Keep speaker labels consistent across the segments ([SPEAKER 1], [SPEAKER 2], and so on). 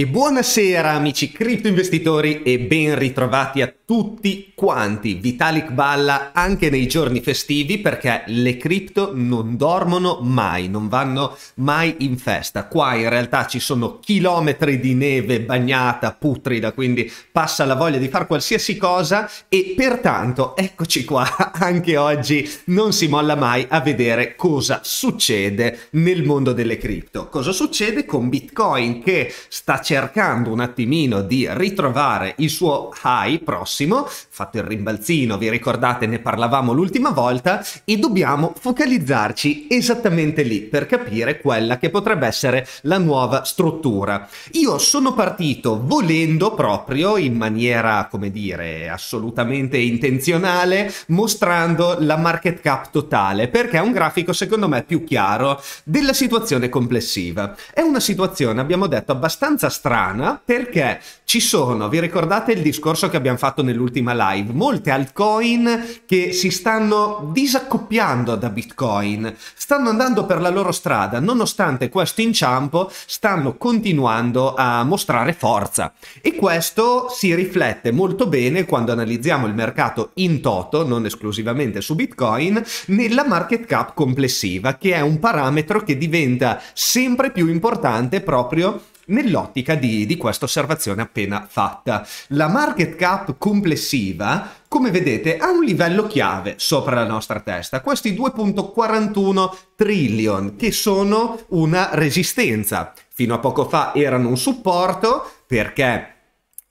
[SPEAKER 1] E buonasera amici cripto investitori e ben ritrovati a tutti quanti Vitalik Balla anche nei giorni festivi perché le cripto non dormono mai, non vanno mai in festa. Qua in realtà ci sono chilometri di neve bagnata, putrida, quindi passa la voglia di fare qualsiasi cosa e pertanto eccoci qua anche oggi non si molla mai a vedere cosa succede nel mondo delle cripto. Cosa succede con Bitcoin che sta cercando un attimino di ritrovare il suo high prossimo prossimo, fatto il rimbalzino, vi ricordate, ne parlavamo l'ultima volta, e dobbiamo focalizzarci esattamente lì per capire quella che potrebbe essere la nuova struttura. Io sono partito volendo proprio in maniera, come dire, assolutamente intenzionale, mostrando la market cap totale, perché è un grafico secondo me più chiaro della situazione complessiva. È una situazione, abbiamo detto, abbastanza strana perché ci sono, vi ricordate il discorso che abbiamo fatto nell'ultima live, molte altcoin che si stanno disaccoppiando da Bitcoin, stanno andando per la loro strada, nonostante questo inciampo stanno continuando a mostrare forza e questo si riflette molto bene quando analizziamo il mercato in toto, non esclusivamente su Bitcoin, nella market cap complessiva, che è un parametro che diventa sempre più importante proprio nell'ottica di, di questa osservazione appena fatta. La market cap complessiva come vedete, ha un livello chiave sopra la nostra testa, questi 2.41 trillion, che sono una resistenza. Fino a poco fa erano un supporto perché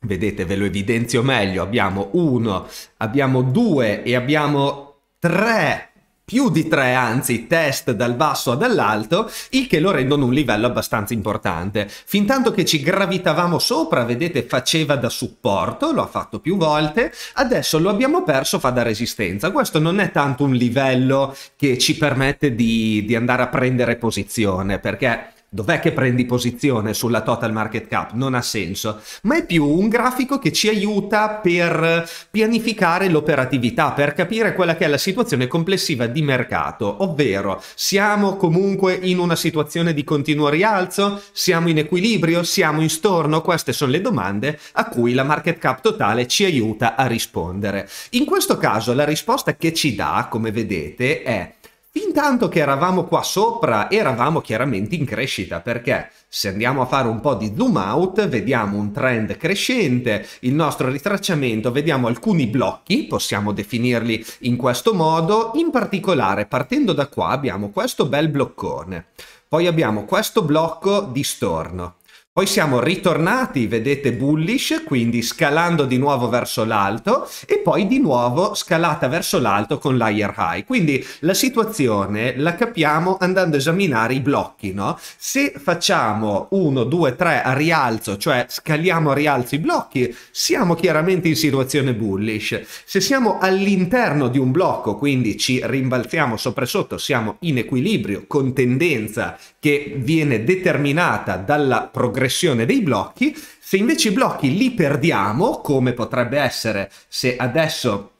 [SPEAKER 1] vedete ve lo evidenzio meglio abbiamo 1 abbiamo 2 e abbiamo 3 più di tre anzi test dal basso a dall'alto, il che lo rendono un livello abbastanza importante. Fintanto che ci gravitavamo sopra, vedete, faceva da supporto, lo ha fatto più volte, adesso lo abbiamo perso, fa da resistenza. Questo non è tanto un livello che ci permette di, di andare a prendere posizione, perché dov'è che prendi posizione sulla total market cap? Non ha senso, ma è più un grafico che ci aiuta per pianificare l'operatività, per capire quella che è la situazione complessiva di mercato, ovvero siamo comunque in una situazione di continuo rialzo, siamo in equilibrio, siamo in storno, queste sono le domande a cui la market cap totale ci aiuta a rispondere. In questo caso la risposta che ci dà, come vedete, è Fin tanto che eravamo qua sopra, eravamo chiaramente in crescita, perché se andiamo a fare un po' di zoom out, vediamo un trend crescente, il nostro ritracciamento, vediamo alcuni blocchi, possiamo definirli in questo modo, in particolare partendo da qua abbiamo questo bel bloccone, poi abbiamo questo blocco di storno, poi siamo ritornati, vedete, bullish, quindi scalando di nuovo verso l'alto e poi di nuovo scalata verso l'alto con l'higher high. Quindi la situazione la capiamo andando a esaminare i blocchi, no? Se facciamo 1, 2, 3 a rialzo, cioè scaliamo a rialzo i blocchi, siamo chiaramente in situazione bullish. Se siamo all'interno di un blocco, quindi ci rimbalziamo sopra e sotto, siamo in equilibrio con tendenza che viene determinata dalla progressione pressione dei blocchi. Se invece i blocchi li perdiamo, come potrebbe essere se adesso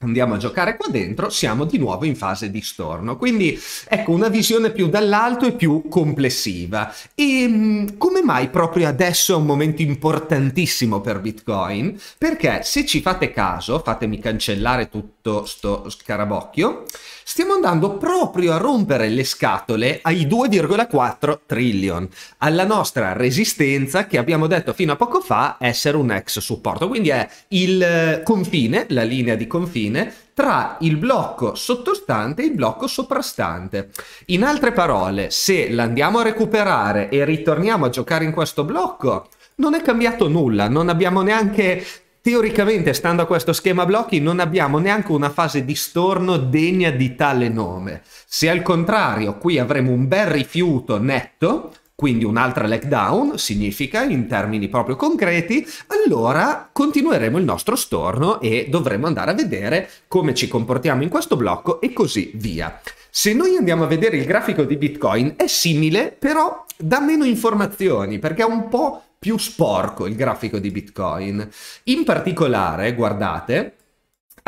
[SPEAKER 1] andiamo a giocare qua dentro, siamo di nuovo in fase di storno. Quindi ecco una visione più dall'alto e più complessiva. E ehm, come mai proprio adesso è un momento importantissimo per Bitcoin? Perché se ci fate caso, fatemi cancellare tutto sto scarabocchio, stiamo andando proprio a rompere le scatole ai 2,4 trillion, alla nostra resistenza che abbiamo detto fino a poco fa essere un ex supporto, quindi è il confine, la linea di confine fine tra il blocco sottostante e il blocco soprastante. In altre parole, se l'andiamo a recuperare e ritorniamo a giocare in questo blocco, non è cambiato nulla, non abbiamo neanche teoricamente, stando a questo schema blocchi, non abbiamo neanche una fase di storno degna di tale nome. Se al contrario qui avremo un bel rifiuto netto, quindi un'altra lockdown significa in termini proprio concreti, allora continueremo il nostro storno e dovremo andare a vedere come ci comportiamo in questo blocco e così via. Se noi andiamo a vedere il grafico di Bitcoin è simile, però dà meno informazioni perché è un po' più sporco il grafico di Bitcoin. In particolare, guardate,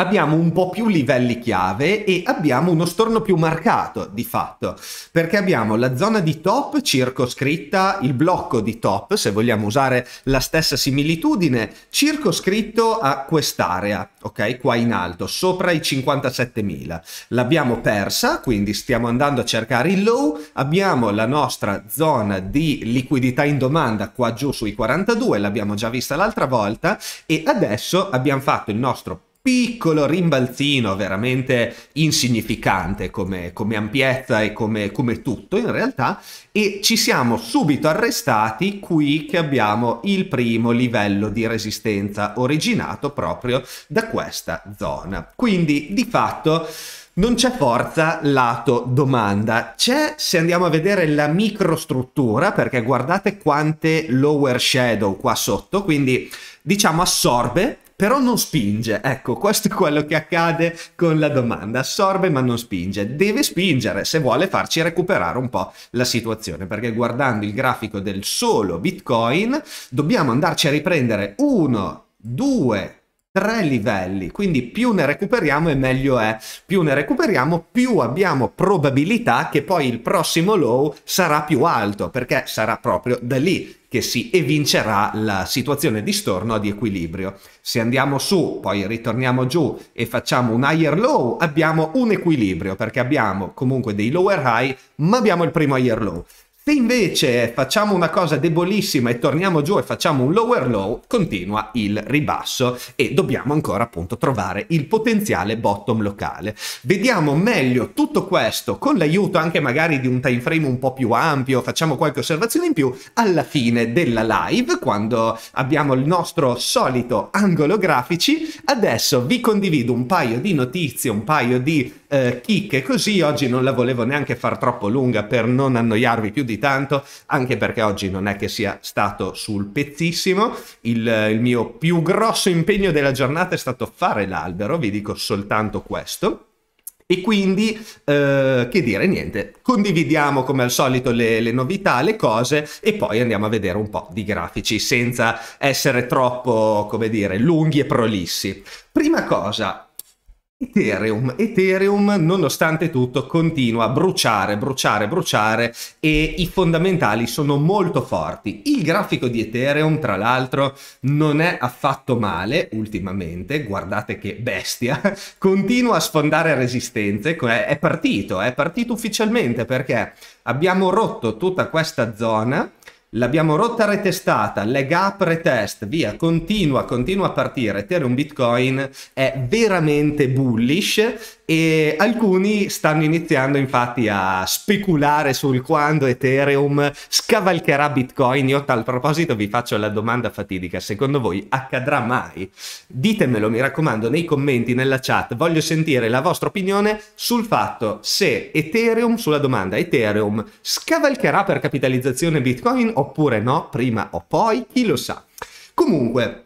[SPEAKER 1] abbiamo un po' più livelli chiave e abbiamo uno storno più marcato di fatto, perché abbiamo la zona di top circoscritta, il blocco di top, se vogliamo usare la stessa similitudine, circoscritto a quest'area, ok? Qua in alto, sopra i 57.000. L'abbiamo persa, quindi stiamo andando a cercare il low, abbiamo la nostra zona di liquidità in domanda qua giù sui 42, l'abbiamo già vista l'altra volta e adesso abbiamo fatto il nostro piccolo rimbalzino veramente insignificante come, come ampiezza e come, come, tutto in realtà e ci siamo subito arrestati qui che abbiamo il primo livello di resistenza originato proprio da questa zona quindi di fatto non c'è forza lato domanda, c'è se andiamo a vedere la microstruttura, perché guardate quante lower shadow qua sotto, quindi diciamo assorbe però non spinge. Ecco, questo è quello che accade con la domanda. Assorbe ma non spinge. Deve spingere se vuole farci recuperare un po' la situazione, perché guardando il grafico del solo Bitcoin dobbiamo andarci a riprendere uno, due, tre livelli, quindi più ne recuperiamo e meglio è. Più ne recuperiamo, più abbiamo probabilità che poi il prossimo low sarà più alto, perché sarà proprio da lì che si evincerà la situazione di storno di equilibrio. Se andiamo su, poi ritorniamo giù e facciamo un higher low, abbiamo un equilibrio, perché abbiamo comunque dei lower high, ma abbiamo il primo higher low. Se invece facciamo una cosa debolissima e torniamo giù e facciamo un lower low, continua il ribasso e dobbiamo ancora appunto trovare il potenziale bottom locale. Vediamo meglio tutto questo con l'aiuto anche magari di un time frame un po' più ampio, facciamo qualche osservazione in più alla fine della live quando abbiamo il nostro solito angolo grafici. Adesso vi condivido un paio di notizie, un paio di eh, chicche così, oggi non la volevo neanche far troppo lunga per non annoiarvi più di tanto, anche perché oggi non è che sia stato sul pezzissimo, il, il mio più grosso impegno della giornata è stato fare l'albero, vi dico soltanto questo. E quindi, eh, che dire, niente, condividiamo come al solito le, le, novità, le cose e poi andiamo a vedere un po' di grafici senza essere troppo, come dire, lunghi e prolissi. Prima cosa, Ethereum. Ethereum, nonostante tutto, continua a bruciare, bruciare, bruciare e i fondamentali sono molto forti. Il grafico di Ethereum, tra l'altro, non è affatto male ultimamente, guardate che bestia, continua a sfondare resistenze, è partito, è partito ufficialmente perché abbiamo rotto tutta questa zona L'abbiamo rotta retestata, leg up retest, via, continua, continua a partire. Ethereum Bitcoin è veramente bullish e alcuni stanno iniziando infatti a speculare sul quando Ethereum scavalcherà Bitcoin. Io a tal proposito vi faccio la domanda fatidica, secondo voi accadrà mai? Ditemelo mi raccomando nei commenti, nella chat, voglio sentire la vostra opinione sul fatto se Ethereum, sulla domanda Ethereum scavalcherà per capitalizzazione Bitcoin oppure no, prima o poi, chi lo sa. Comunque,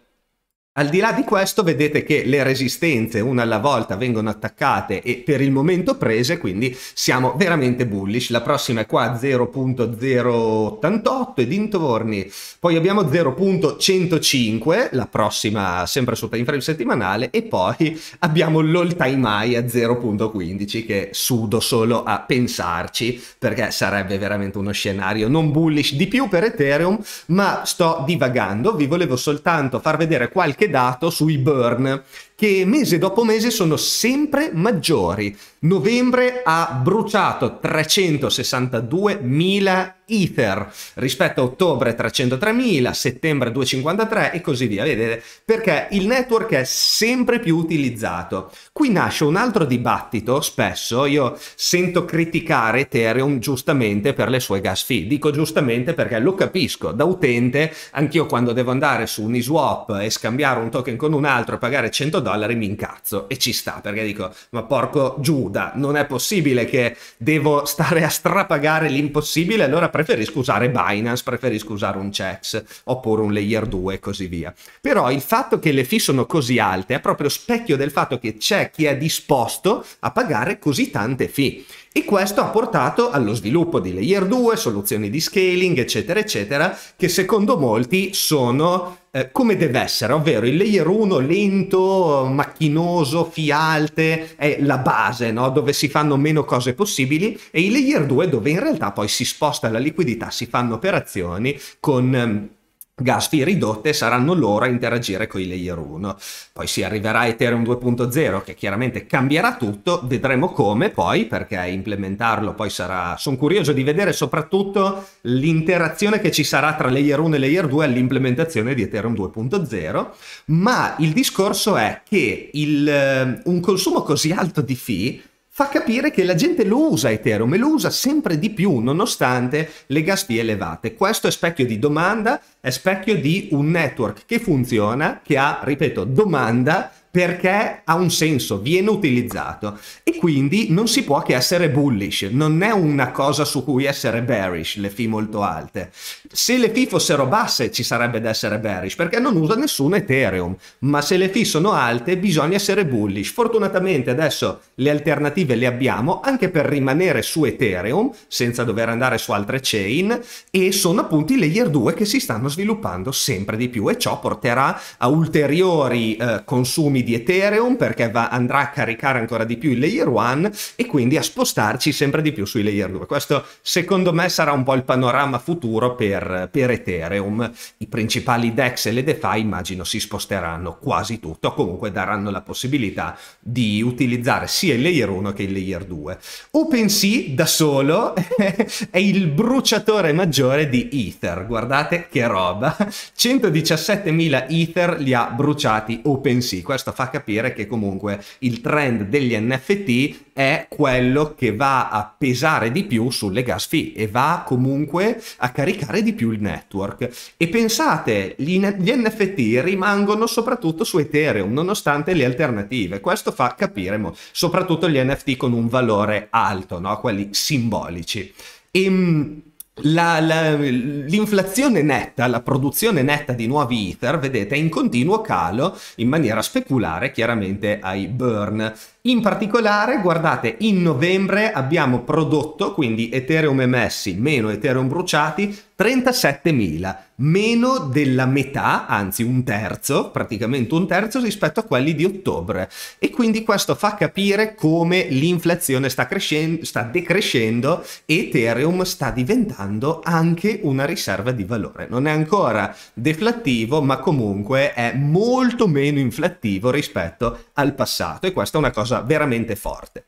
[SPEAKER 1] al di là di questo vedete che le resistenze una alla volta vengono attaccate e per il momento prese, quindi siamo veramente bullish. La prossima è qua 0.088 e dintorni. Poi abbiamo 0.105, la prossima sempre sul time frame settimanale e poi abbiamo l'all time high a 0.15 che sudo solo a pensarci perché sarebbe veramente uno scenario non bullish di più per Ethereum, ma sto divagando, vi volevo soltanto far vedere qualche dato sui burn che mese dopo mese sono sempre maggiori. Novembre ha bruciato 362.000 Ether rispetto a ottobre 303.000, settembre 253 e così via, vedete? Perché il network è sempre più utilizzato. Qui nasce un altro dibattito, spesso io sento criticare Ethereum giustamente per le sue gas fee, dico giustamente perché lo capisco, da utente anch'io quando devo andare su Uniswap e scambiare un token con un altro e pagare 100 dollari mi incazzo e ci sta perché dico ma porco Giuda non è possibile che devo stare a strapagare l'impossibile allora preferisco usare Binance preferisco usare un Chex oppure un Layer 2 e così via però il fatto che le fee sono così alte è proprio specchio del fatto che c'è chi è disposto a pagare così tante fee e questo ha portato allo sviluppo di layer 2, soluzioni di scaling, eccetera, eccetera, che secondo molti sono eh, come deve essere, ovvero il layer 1 lento, macchinoso, fialte, è la base, no? dove si fanno meno cose possibili, e il layer 2 dove in realtà poi si sposta la liquidità, si fanno operazioni con ehm, Gasfi ridotte saranno loro a interagire con i layer 1. Poi si arriverà a Ethereum 2.0 che chiaramente cambierà tutto, vedremo come poi perché implementarlo poi sarà... Sono curioso di vedere soprattutto l'interazione che ci sarà tra layer 1 e layer 2 all'implementazione di Ethereum 2.0, ma il discorso è che il, eh, un consumo così alto di fee fa capire che la gente lo usa Ethereum e lo usa sempre di più nonostante le gas fee elevate. Questo è specchio di domanda è specchio di un network che funziona, che ha, ripeto, domanda perché ha un senso, viene utilizzato e quindi non si può che essere bullish, non è una cosa su cui essere bearish, le fee molto alte. Se le fee fossero basse ci sarebbe da essere bearish perché non usa nessuno Ethereum, ma se le fee sono alte bisogna essere bullish. Fortunatamente adesso le alternative le abbiamo anche per rimanere su Ethereum senza dover andare su altre chain e sono appunto i layer 2 che si stanno sviluppando sempre di più e ciò porterà a ulteriori eh, consumi di Ethereum perché va, andrà a caricare ancora di più il layer 1 e quindi a spostarci sempre di più sui layer 2. Questo secondo me sarà un po' il panorama futuro per, per Ethereum. I principali DEX e le DeFi immagino si sposteranno quasi tutto, comunque daranno la possibilità di utilizzare sia il layer 1 che il layer 2. OpenSea da solo è il bruciatore maggiore di Ether, guardate che roba roba, 117.000 Ether li ha bruciati OpenSea. Questo fa capire che comunque il trend degli NFT è quello che va a pesare di più sulle gas fee e va comunque a caricare di più il network. E pensate, gli, gli NFT rimangono soprattutto su Ethereum, nonostante le alternative. Questo fa capire soprattutto gli NFT con un valore alto, no? quelli simbolici. E, ehm, la, la, l'inflazione netta, la produzione netta di nuovi Ether, vedete, è in continuo calo in maniera speculare chiaramente ai burn in particolare, guardate, in novembre abbiamo prodotto, quindi Ethereum emessi meno Ethereum bruciati, 37.000, meno della metà, anzi un terzo, praticamente un terzo rispetto a quelli di ottobre. E quindi questo fa capire come l'inflazione sta, crescendo, sta decrescendo e Ethereum sta diventando anche una riserva di valore. Non è ancora deflattivo, ma comunque è molto meno inflattivo rispetto al passato e questa è una cosa cosa veramente forte.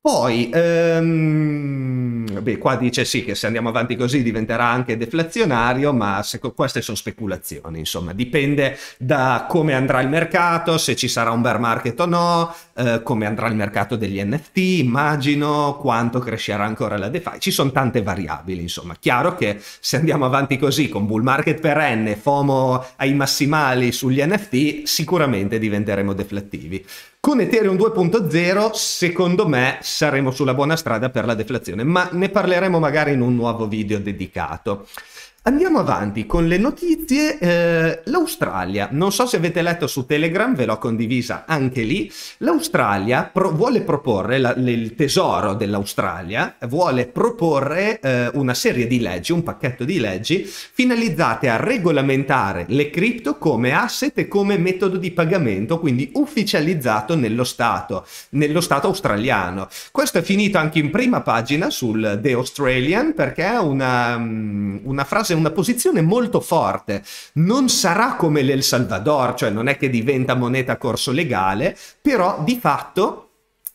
[SPEAKER 1] Poi, ehm, beh, qua dice sì che se andiamo avanti così diventerà anche deflazionario, ma se, queste sono speculazioni, insomma, dipende da come andrà il mercato, se ci sarà un bear market o no, eh, come andrà il mercato degli NFT, immagino, quanto crescerà ancora la DeFi, ci sono tante variabili, insomma, chiaro che se andiamo avanti così con bull market perenne, FOMO ai massimali sugli NFT, sicuramente diventeremo deflattivi con Ethereum 2.0 secondo me saremo sulla buona strada per la deflazione, ma ne parleremo magari in un nuovo video dedicato. Andiamo avanti con le notizie. Eh, L'Australia, non so se avete letto su Telegram, ve l'ho condivisa anche lì. L'Australia pro- vuole proporre, la, il tesoro dell'Australia vuole proporre eh, una serie di leggi, un pacchetto di leggi finalizzate a regolamentare le cripto come asset e come metodo di pagamento, quindi ufficializzato nello Stato, nello Stato australiano. Questo è finito anche in prima pagina sul The Australian perché è una, mm, una frase una posizione molto forte. Non sarà come l'El Salvador, cioè non è che diventa moneta a corso legale, però di fatto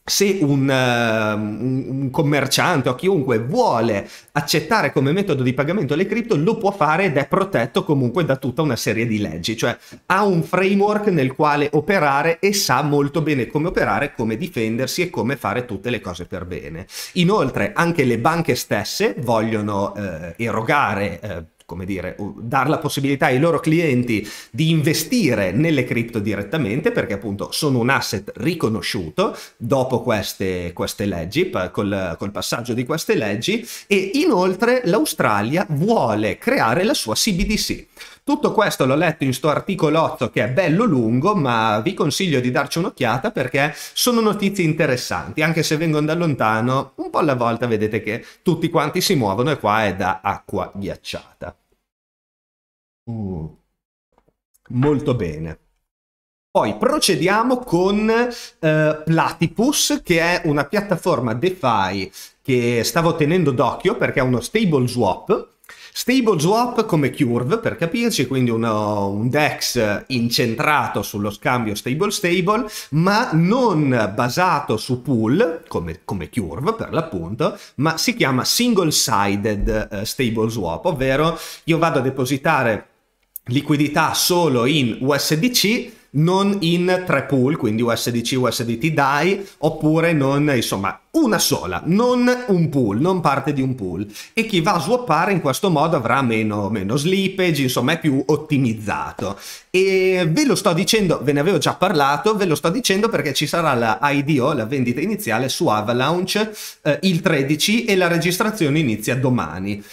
[SPEAKER 1] se un, uh, un, commerciante o chiunque vuole accettare come metodo di pagamento le cripto lo può fare ed è protetto comunque da tutta una serie di leggi, cioè ha un framework nel quale operare e sa molto bene come operare, come difendersi e come fare tutte le cose per bene. Inoltre anche le banche stesse vogliono eh, erogare eh, come dire, dare la possibilità ai loro clienti di investire nelle cripto direttamente perché appunto sono un asset riconosciuto dopo queste, queste leggi, col, col passaggio di queste leggi e inoltre l'Australia vuole creare la sua CBDC. Tutto questo l'ho letto in sto articolotto che è bello lungo, ma vi consiglio di darci un'occhiata perché sono notizie interessanti, anche se vengono da lontano, un po' alla volta vedete che tutti quanti si muovono e qua è da acqua ghiacciata. Mm. Molto bene. Poi procediamo con eh, Platypus, che è una piattaforma DeFi che stavo tenendo d'occhio perché è uno stable swap. Stable swap come Curve, per capirci, quindi uno, un DEX incentrato sullo scambio stable-stable, ma non basato su pool, come, come, Curve per l'appunto, ma si chiama single-sided eh, stable swap, ovvero io vado a depositare liquidità solo in USDC non in tre pool, quindi USDC, USDT, DAI, oppure non, insomma, una sola, non un pool, non parte di un pool. E chi va a swappare in questo modo avrà meno, meno slippage, insomma, è più ottimizzato. E ve lo sto dicendo, ve ne avevo già parlato, ve lo sto dicendo perché ci sarà la IDO, la vendita iniziale su Avalanche, eh, il 13 e la registrazione inizia domani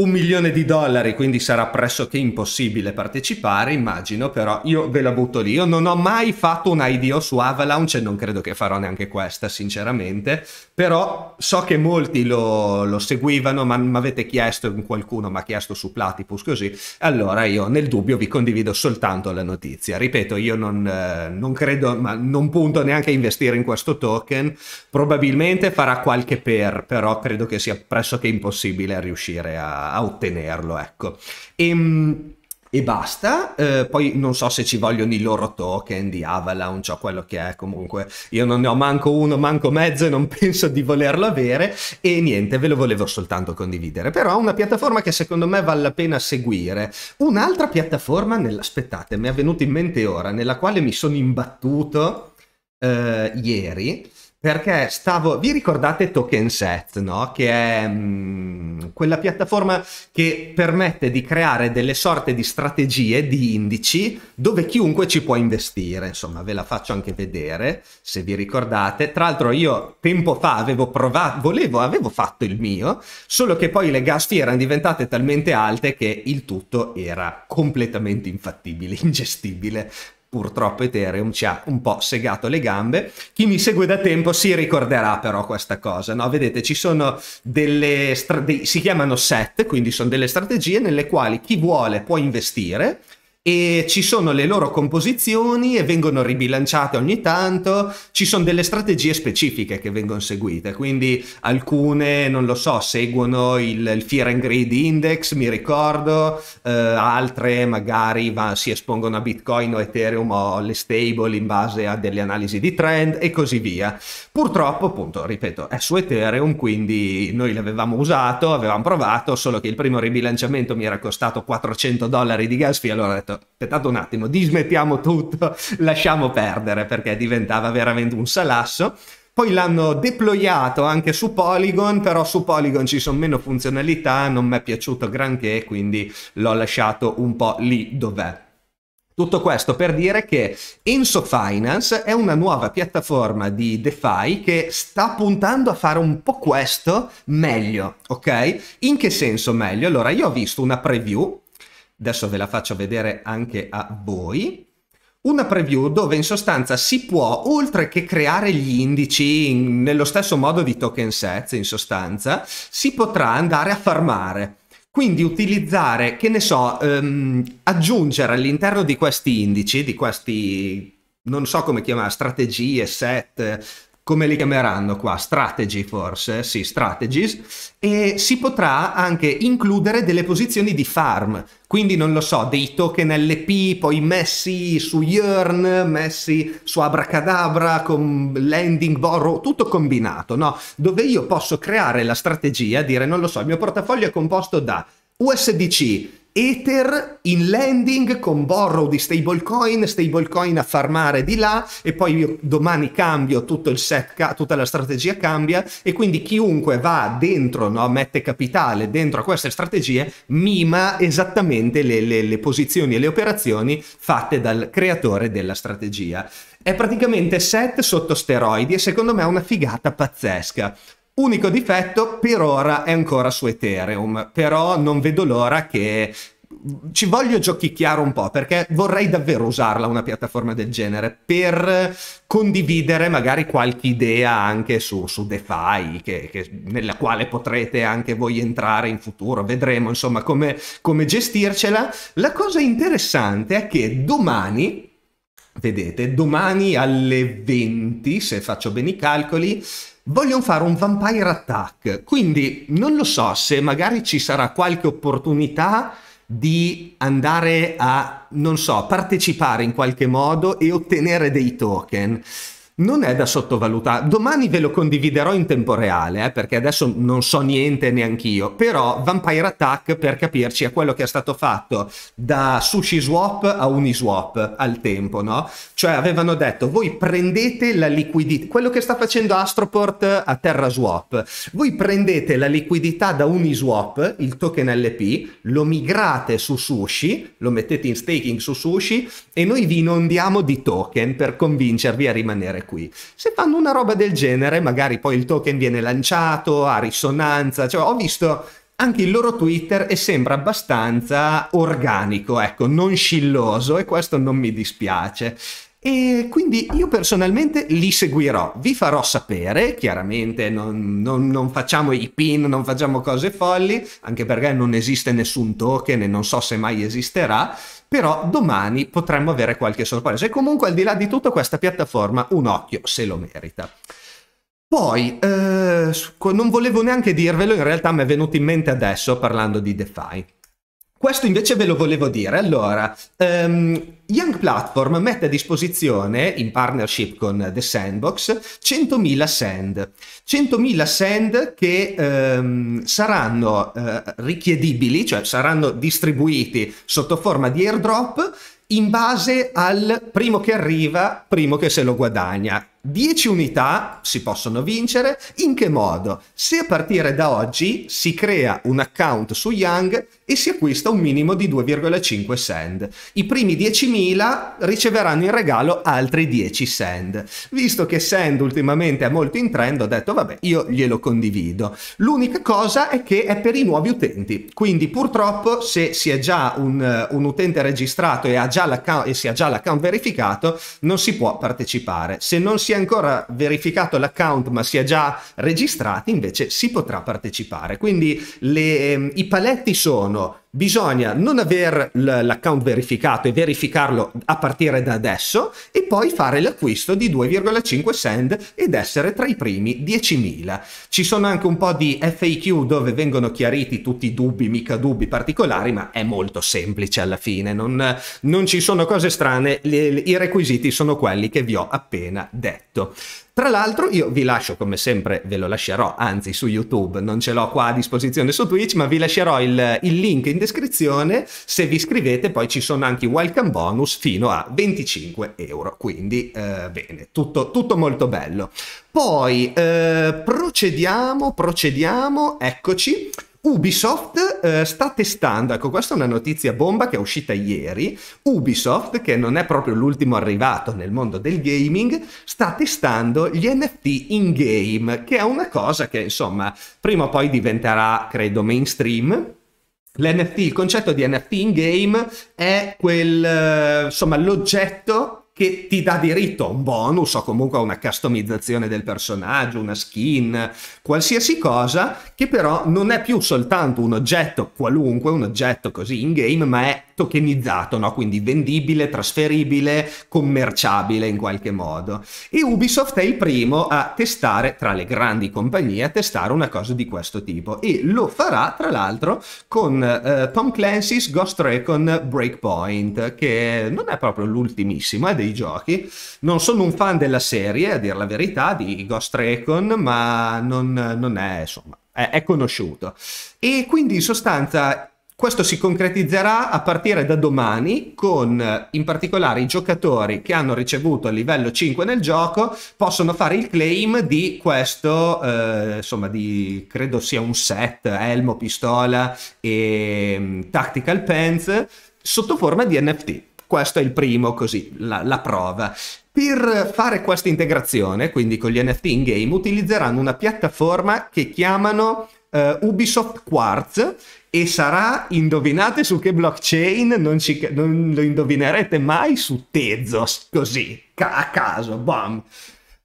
[SPEAKER 1] un milione di dollari, quindi sarà pressoché impossibile partecipare, immagino, però io ve la butto lì. Io non ho mai fatto un IDO su Avalanche e non credo che farò neanche questa, sinceramente, però so che molti lo, lo seguivano, ma mi avete chiesto, qualcuno mi ha chiesto su Platypus così, allora io nel dubbio vi condivido soltanto la notizia. Ripeto, io non, eh, non credo, ma non punto neanche a investire in questo token, probabilmente farà qualche per, però credo che sia pressoché impossibile riuscire a a, ottenerlo, ecco. E, ehm, e basta, eh, poi non so se ci vogliono i loro token di Avalon, o quello che è, comunque io non ne ho manco uno, manco mezzo e non penso di volerlo avere e niente, ve lo volevo soltanto condividere, però una piattaforma che secondo me vale la pena seguire. Un'altra piattaforma, nell'aspettate, mi è venuta in mente ora, nella quale mi sono imbattuto eh, ieri, perché stavo, vi ricordate Token Set, no? Che è mh, mm, quella piattaforma che permette di creare delle sorte di strategie, di indici, dove chiunque ci può investire. Insomma, ve la faccio anche vedere, se vi ricordate. Tra l'altro io tempo fa avevo provato, volevo, avevo fatto il mio, solo che poi le gas fee erano diventate talmente alte che il tutto era completamente infattibile, ingestibile purtroppo Ethereum ci ha un po' segato le gambe. Chi mi segue da tempo si ricorderà però questa cosa, no? Vedete, ci sono delle, si chiamano set, quindi sono delle strategie nelle quali chi vuole può investire, e ci sono le loro composizioni e vengono ribilanciate ogni tanto, ci sono delle strategie specifiche che vengono seguite, quindi alcune, non lo so, seguono il, il Fear and Greed Index, mi ricordo, eh, altre magari va, si espongono a Bitcoin o Ethereum o le stable in base a delle analisi di trend e così via. Purtroppo, appunto, ripeto, è su Ethereum, quindi noi l'avevamo usato, avevamo provato, solo che il primo ribilanciamento mi era costato 400 dollari di gas fee, allora ho detto detto, aspettate un attimo, dismettiamo tutto, lasciamo perdere perché diventava veramente un salasso. Poi l'hanno deployato anche su Polygon, però su Polygon ci sono meno funzionalità, non mi è piaciuto granché, quindi l'ho lasciato un po' lì dov'è. Tutto questo per dire che Enso Finance è una nuova piattaforma di DeFi che sta puntando a fare un po' questo meglio, ok? In che senso meglio? Allora, io ho visto una preview adesso ve la faccio vedere anche a voi. Una preview dove in sostanza si può, oltre che creare gli indici in, nello stesso modo di token sets, in sostanza, si potrà andare a farmare. Quindi utilizzare, che ne so, ehm, aggiungere all'interno di questi indici, di questi non so come chiamare, strategie, set, come li chiameranno qua? Strategy forse? Sì, strategies. E si potrà anche includere delle posizioni di farm, quindi non lo so, dei token LP poi messi su Yearn, messi su Abracadabra con Landing Borrow, tutto combinato, no? Dove io posso creare la strategia, dire non lo so, il mio portafoglio è composto da USDC, Ether in lending con borrow di stablecoin, stablecoin a farmare di là e poi io domani cambio tutto il set, tutta la strategia cambia e quindi chiunque va dentro, no, mette capitale dentro a queste strategie, mima esattamente le, le, le posizioni e le operazioni fatte dal creatore della strategia. È praticamente set sotto steroidi e secondo me è una figata pazzesca. Unico difetto per ora è ancora su Ethereum, però non vedo l'ora che ci voglio giochicchiare un po' perché vorrei davvero usarla una piattaforma del genere per condividere magari qualche idea anche su, su DeFi che, che, nella quale potrete anche voi entrare in futuro vedremo insomma come, come gestircela la cosa interessante è che domani vedete domani alle 20 se faccio bene i calcoli vogliono fare un vampire attack, quindi non lo so se magari ci sarà qualche opportunità di andare a, non so, partecipare in qualche modo e ottenere dei token non è da sottovalutare. Domani ve lo condividerò in tempo reale, eh, perché adesso non so niente neanch'io. Però Vampire Attack, per capirci, è quello che è stato fatto da Sushi Swap a Uniswap al tempo, no? Cioè avevano detto, voi prendete la liquidità, quello che sta facendo Astroport a TerraSwap, voi prendete la liquidità da Uniswap, il token LP, lo migrate su Sushi, lo mettete in staking su Sushi e noi vi inondiamo di token per convincervi a rimanere qui qui. Se fanno una roba del genere, magari poi il token viene lanciato, ha risonanza, cioè ho visto anche il loro Twitter e sembra abbastanza organico, ecco, non scilloso e questo non mi dispiace. E quindi io personalmente li seguirò, vi farò sapere, chiaramente non, non, non, facciamo i pin, non facciamo cose folli, anche perché non esiste nessun token e non so se mai esisterà, però domani potremmo avere qualche sorpresa. E comunque al di là di tutto questa piattaforma un occhio se lo merita. Poi, eh, non volevo neanche dirvelo, in realtà mi è venuto in mente adesso parlando di DeFi. Questo invece ve lo volevo dire. Allora, um, Young Platform mette a disposizione, in partnership con The Sandbox, 100.000 sand. 100.000 sand che um, saranno uh, richiedibili, cioè saranno distribuiti sotto forma di airdrop in base al primo che arriva, primo che se lo guadagna. 10 unità si possono vincere in che modo? Se a partire da oggi si crea un account su Young e si acquista un minimo di 2,5 send. I primi 10.000 riceveranno in regalo altri 10 send. Visto che send ultimamente è molto in trend, ho detto vabbè, io glielo condivido. L'unica cosa è che è per i nuovi utenti, quindi purtroppo se si è già un, un utente registrato e, ha già e si ha già l'account verificato, non si può partecipare. Se non si si è ancora verificato l'account ma si è già registrati, invece si potrà partecipare. Quindi le, ehm, i paletti sono bisogna non aver l'account verificato e verificarlo a partire da adesso e poi fare l'acquisto di 2,5 send ed essere tra i primi 10.000. Ci sono anche un po' di FAQ dove vengono chiariti tutti i dubbi, mica dubbi particolari, ma è molto semplice alla fine, non, non ci sono cose strane, le, le, i requisiti sono quelli che vi ho appena detto. Tra l'altro io vi lascio come sempre, ve lo lascerò, anzi su YouTube, non ce l'ho qua a disposizione su Twitch, ma vi lascerò il, il link in descrizione, se vi iscrivete poi ci sono anche i welcome bonus fino a 25 euro, quindi eh, bene, tutto, tutto, molto bello. Poi eh, procediamo, procediamo, eccoci. Ubisoft eh, sta testando, ecco questa è una notizia bomba che è uscita ieri, Ubisoft che non è proprio l'ultimo arrivato nel mondo del gaming, sta testando gli NFT in game, che è una cosa che insomma prima o poi diventerà credo mainstream, L'NFT, il concetto di NFT in game è quel, eh, insomma, l'oggetto che ti dà diritto a un bonus o comunque a una customizzazione del personaggio, una skin, qualsiasi cosa, che però non è più soltanto un oggetto qualunque, un oggetto così in game, ma è tokenizzato, no? quindi vendibile, trasferibile, commerciabile in qualche modo. E Ubisoft è il primo a testare, tra le grandi compagnie, a testare una cosa di questo tipo e lo farà tra l'altro con eh, Tom Clancy's Ghost Recon Breakpoint, che non è proprio l'ultimissima eh, dei giochi. Non sono un fan della serie, a dire la verità, di Ghost Recon, ma non, non è, insomma, è, è conosciuto. E quindi in sostanza questo si concretizzerà a partire da domani con eh, in particolare i giocatori che hanno ricevuto il livello 5 nel gioco possono fare il claim di questo, eh, insomma di credo sia un set, elmo, pistola e mm, tactical pants sotto forma di NFT. Questo è il primo così, la, la prova. Per fare questa integrazione, quindi con gli NFT in game, utilizzeranno una piattaforma che chiamano Uh, Ubisoft Quartz e sarà, indovinate su che blockchain, non, ci, non lo indovinerete mai su Tezos, così, a caso, bam.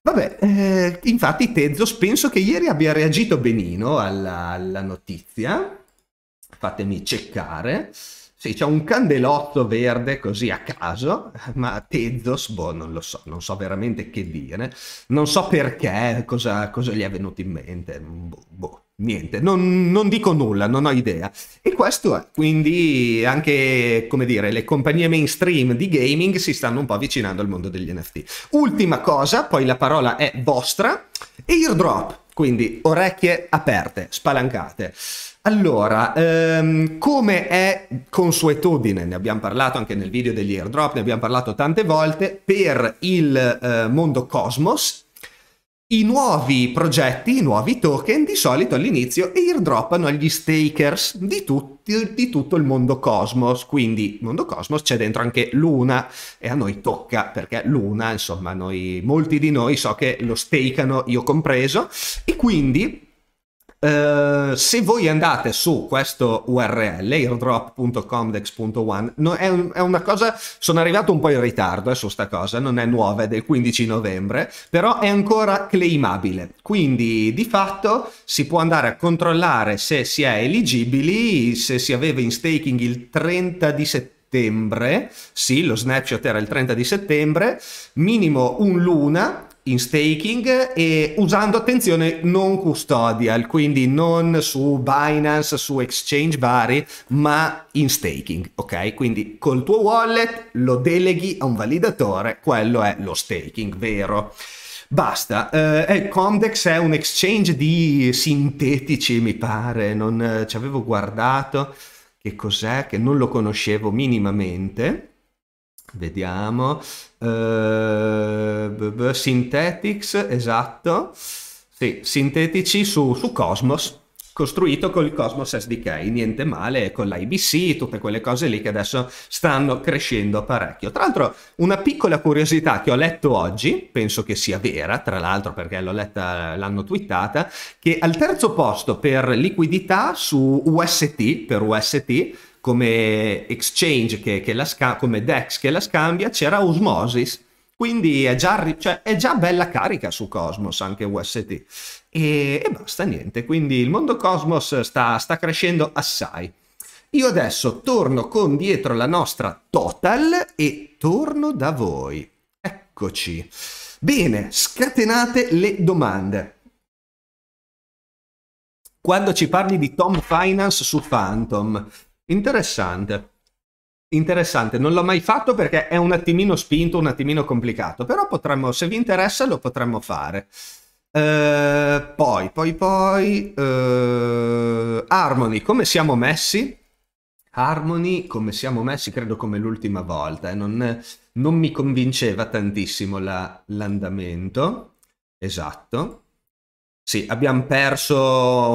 [SPEAKER 1] Vabbè, eh, infatti Tezos penso che ieri abbia reagito benino alla, alla notizia, fatemi ceccare, sì, c'è un candelotto verde così a caso, ma Tezos, boh, non lo so, non so veramente che dire, non so perché, cosa, cosa gli è venuto in mente, boh. boh niente, non, non, dico nulla, non ho idea. E questo è, quindi anche, come dire, le compagnie mainstream di gaming si stanno un po' avvicinando al mondo degli NFT. Ultima cosa, poi la parola è vostra, airdrop, quindi orecchie aperte, spalancate. Allora, ehm, come è consuetudine, ne abbiamo parlato anche nel video degli airdrop, ne abbiamo parlato tante volte, per il eh, mondo Cosmos i nuovi progetti, i nuovi token di solito all'inizio airdroppano agli stakers di, tutti, di tutto il mondo Cosmos, quindi mondo Cosmos c'è dentro anche Luna e a noi tocca perché Luna, insomma, noi, molti di noi so che lo stakeano, io compreso, e quindi eh, se voi andate su questo URL, airdrop.comdex.one, no, è, un, è, una cosa, sono arrivato un po' in ritardo eh, su sta cosa, non è nuova, è del 15 novembre, però è ancora claimabile, quindi di fatto si può andare a controllare se si è eligibili, se si aveva in staking il 30 di settembre sì, lo snapshot era il 30 di settembre, minimo un luna in staking e usando attenzione non custodial, quindi non su Binance, su exchange vari, ma in staking, ok? Quindi col tuo wallet lo deleghi a un validatore, quello è lo staking vero. Basta, eh, eh Comdex è un exchange di sintetici, mi pare, non eh, ci avevo guardato che cos'è, che non lo conoscevo minimamente. Vediamo. Uh, eh, synthetics, esatto. Sì, sintetici su, su Cosmos costruito con il Cosmos SDK, niente male, con l'IBC, tutte quelle cose lì che adesso stanno crescendo parecchio. Tra l'altro una piccola curiosità che ho letto oggi, penso che sia vera, tra l'altro perché l'ho letta, l'hanno twittata, che al terzo posto per liquidità su UST, per UST, come Exchange che, che la scambia, come DEX che la scambia, c'era Osmosis. Quindi è già, cioè, è già bella carica su Cosmos, anche UST. E, e basta, niente. Quindi il mondo Cosmos sta, sta crescendo assai. Io adesso torno con dietro la nostra total e torno da voi. Eccoci. Bene, scatenate le domande. Quando ci parli di Tom Finance su Phantom, Interessante. Interessante, non l'ho mai fatto perché è un attimino spinto, un attimino complicato, però potremmo, se vi interessa, lo potremmo fare. Eh, poi, poi, poi, eh, Harmony, come siamo messi? Harmony, come siamo messi, credo come l'ultima volta, eh, non, non, mi convinceva tantissimo la, l'andamento, esatto. Sì, abbiamo perso,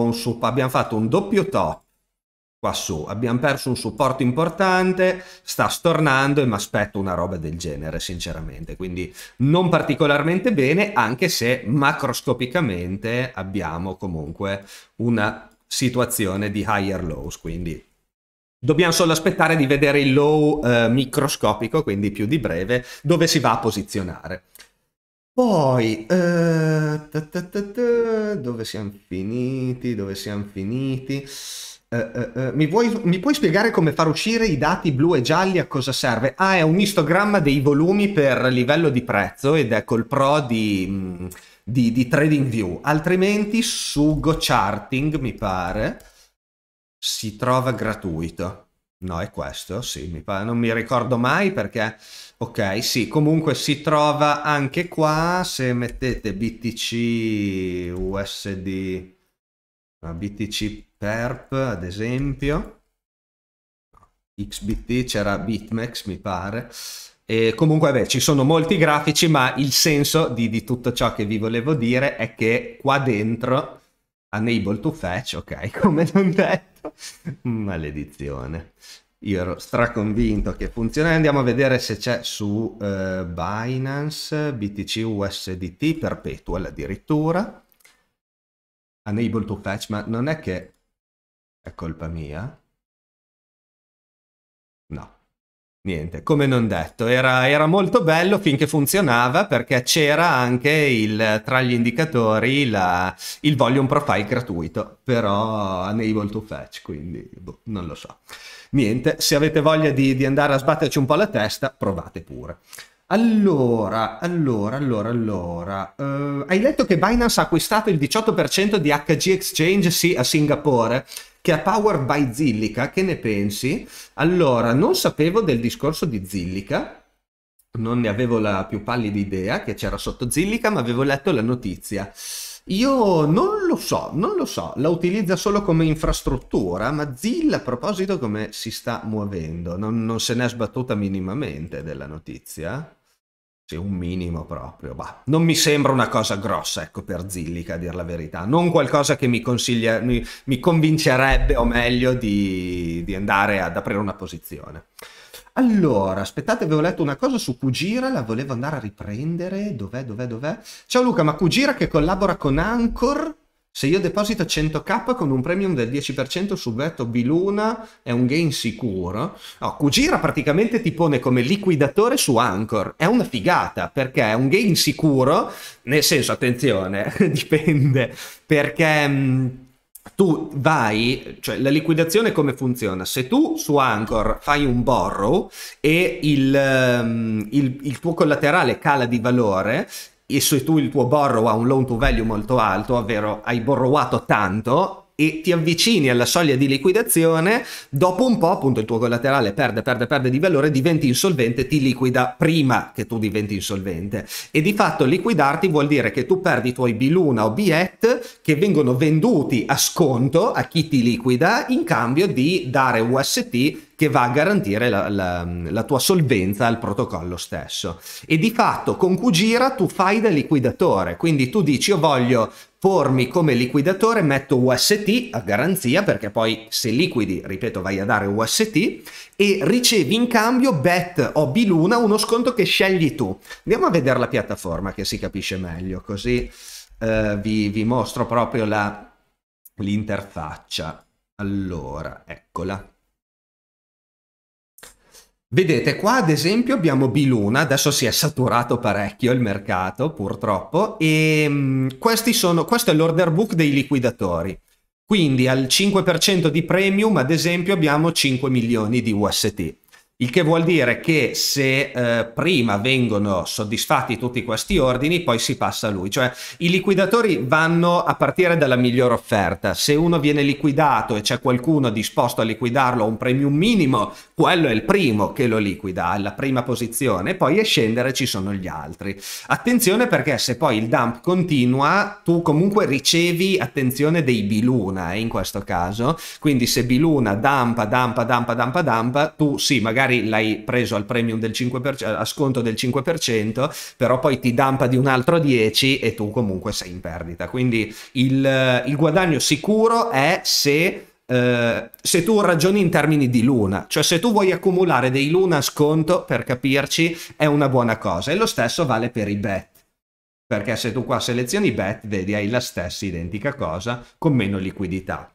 [SPEAKER 1] un, abbiamo fatto un doppio top qua su, abbiamo perso un supporto importante, sta stornando e mi aspetto una roba del genere sinceramente, quindi non particolarmente bene anche se macroscopicamente abbiamo comunque una situazione di higher lows, quindi dobbiamo solo aspettare di vedere il low eh, microscopico, quindi più di breve, dove si va a posizionare. Poi, eh, ta ta ta dove siamo finiti? Dove siamo finiti? Eh, eh, eh, mi, vuoi, mi, puoi spiegare come far uscire i dati blu e gialli a cosa serve? Ah, è un istogramma dei volumi per livello di prezzo ed è col pro di, mm, di, di TradingView. Altrimenti su GoCharting, mi pare, si trova gratuito. No, è questo, sì, mi pare, non mi ricordo mai perché... Ok, sì, comunque si trova anche qua, se mettete BTC USD... BTC perp ad esempio, XBT c'era BitMEX mi pare, e comunque beh, ci sono molti grafici ma il senso di, di, tutto ciò che vi volevo dire è che qua dentro, unable to fetch, ok, come non detto, maledizione. Io ero straconvinto che funziona. Andiamo a vedere se c'è su eh, Binance, BTC, USDT, Perpetual addirittura. Unable to fetch, ma non è che è colpa mia? No. Niente, come non detto, era, era molto bello finché funzionava perché c'era anche il, tra gli indicatori la, il volume profile gratuito, però unable to fetch, quindi boh, non lo so. Niente, se avete voglia di, di andare a sbatterci un po' la testa, provate pure. Allora, allora, allora, allora. Uh, hai letto che Binance ha acquistato il 18% di HG Exchange, sì, a Singapore, che è powered by Zillica, Che ne pensi? Allora, non sapevo del discorso di Zillica, non ne avevo la più pallida idea che c'era sotto Zillica, ma avevo letto la notizia. Io non lo so, non lo so, la utilizza solo come infrastruttura, ma Zill a proposito come si sta muovendo? Non, non se n'è sbattuta minimamente della notizia? Sì, un minimo proprio, bah. Non mi sembra una cosa grossa, ecco, per Zillica, a dire la verità. Non qualcosa che mi consiglia, mi, mi convincerebbe, o meglio, di, di andare ad aprire una posizione. Allora, aspettate, avevo letto una cosa su Kugira, la volevo andare a riprendere. Dov'è, dov'è, dov'è? Ciao Luca, ma Kugira che collabora con Anchor se io deposito 100k con un premium del 10% su Veto Biluna è un gain sicuro. No, Kujira praticamente ti pone come liquidatore su Anchor. È una figata perché è un gain sicuro, nel senso, attenzione, dipende, perché... Mh, mm, tu vai, cioè la liquidazione come funziona? Se tu su Anchor fai un borrow e il, um, il, il tuo collaterale cala di valore, e se tu il tuo borrow ha un loan to value molto alto, ovvero hai borrowato tanto e ti avvicini alla soglia di liquidazione, dopo un po' appunto il tuo collaterale perde, perde, perde di valore, diventi insolvente, ti liquida prima che tu diventi insolvente. E di fatto liquidarti vuol dire che tu perdi i tuoi biluna o biet che vengono venduti a sconto a chi ti liquida in cambio di dare UST che va a garantire la, la, la tua solvenza al protocollo stesso. E di fatto con Qgira tu fai da liquidatore, quindi tu dici io voglio pormi come liquidatore, metto UST a garanzia perché poi se liquidi, ripeto, vai a dare UST e ricevi in cambio BET o Biluna, uno sconto che scegli tu. Andiamo a vedere la piattaforma che si capisce meglio, così eh, vi, vi, mostro proprio l'interfaccia. Allora, eccola. Vedete qua ad esempio abbiamo Biluna, adesso si è saturato parecchio il mercato purtroppo e mm, sono, questo è l'order book dei liquidatori. Quindi al 5% di premium ad esempio abbiamo 5 milioni di UST. Il che vuol dire che se eh, prima vengono soddisfatti tutti questi ordini, poi si passa a lui. Cioè i liquidatori vanno a partire dalla migliore offerta. Se uno viene liquidato e c'è qualcuno disposto a liquidarlo a un premium minimo, quello è il primo che lo liquida, alla prima posizione. Poi a scendere ci sono gli altri. Attenzione perché se poi il dump continua, tu comunque ricevi attenzione dei biluna eh, in questo caso. Quindi se biluna dampa, dampa, dampa, dampa, dampa, tu sì, magari magari l'hai preso al premium del 5%, a sconto del 5%, però poi ti dampa di un altro 10 e tu comunque sei in perdita. Quindi il, il guadagno sicuro è se Uh, se tu ragioni in termini di luna, cioè se tu vuoi accumulare dei luna a sconto, per capirci, è una buona cosa. E lo stesso vale per i bet. Perché se tu qua selezioni bet, vedi, hai la stessa identica cosa con meno liquidità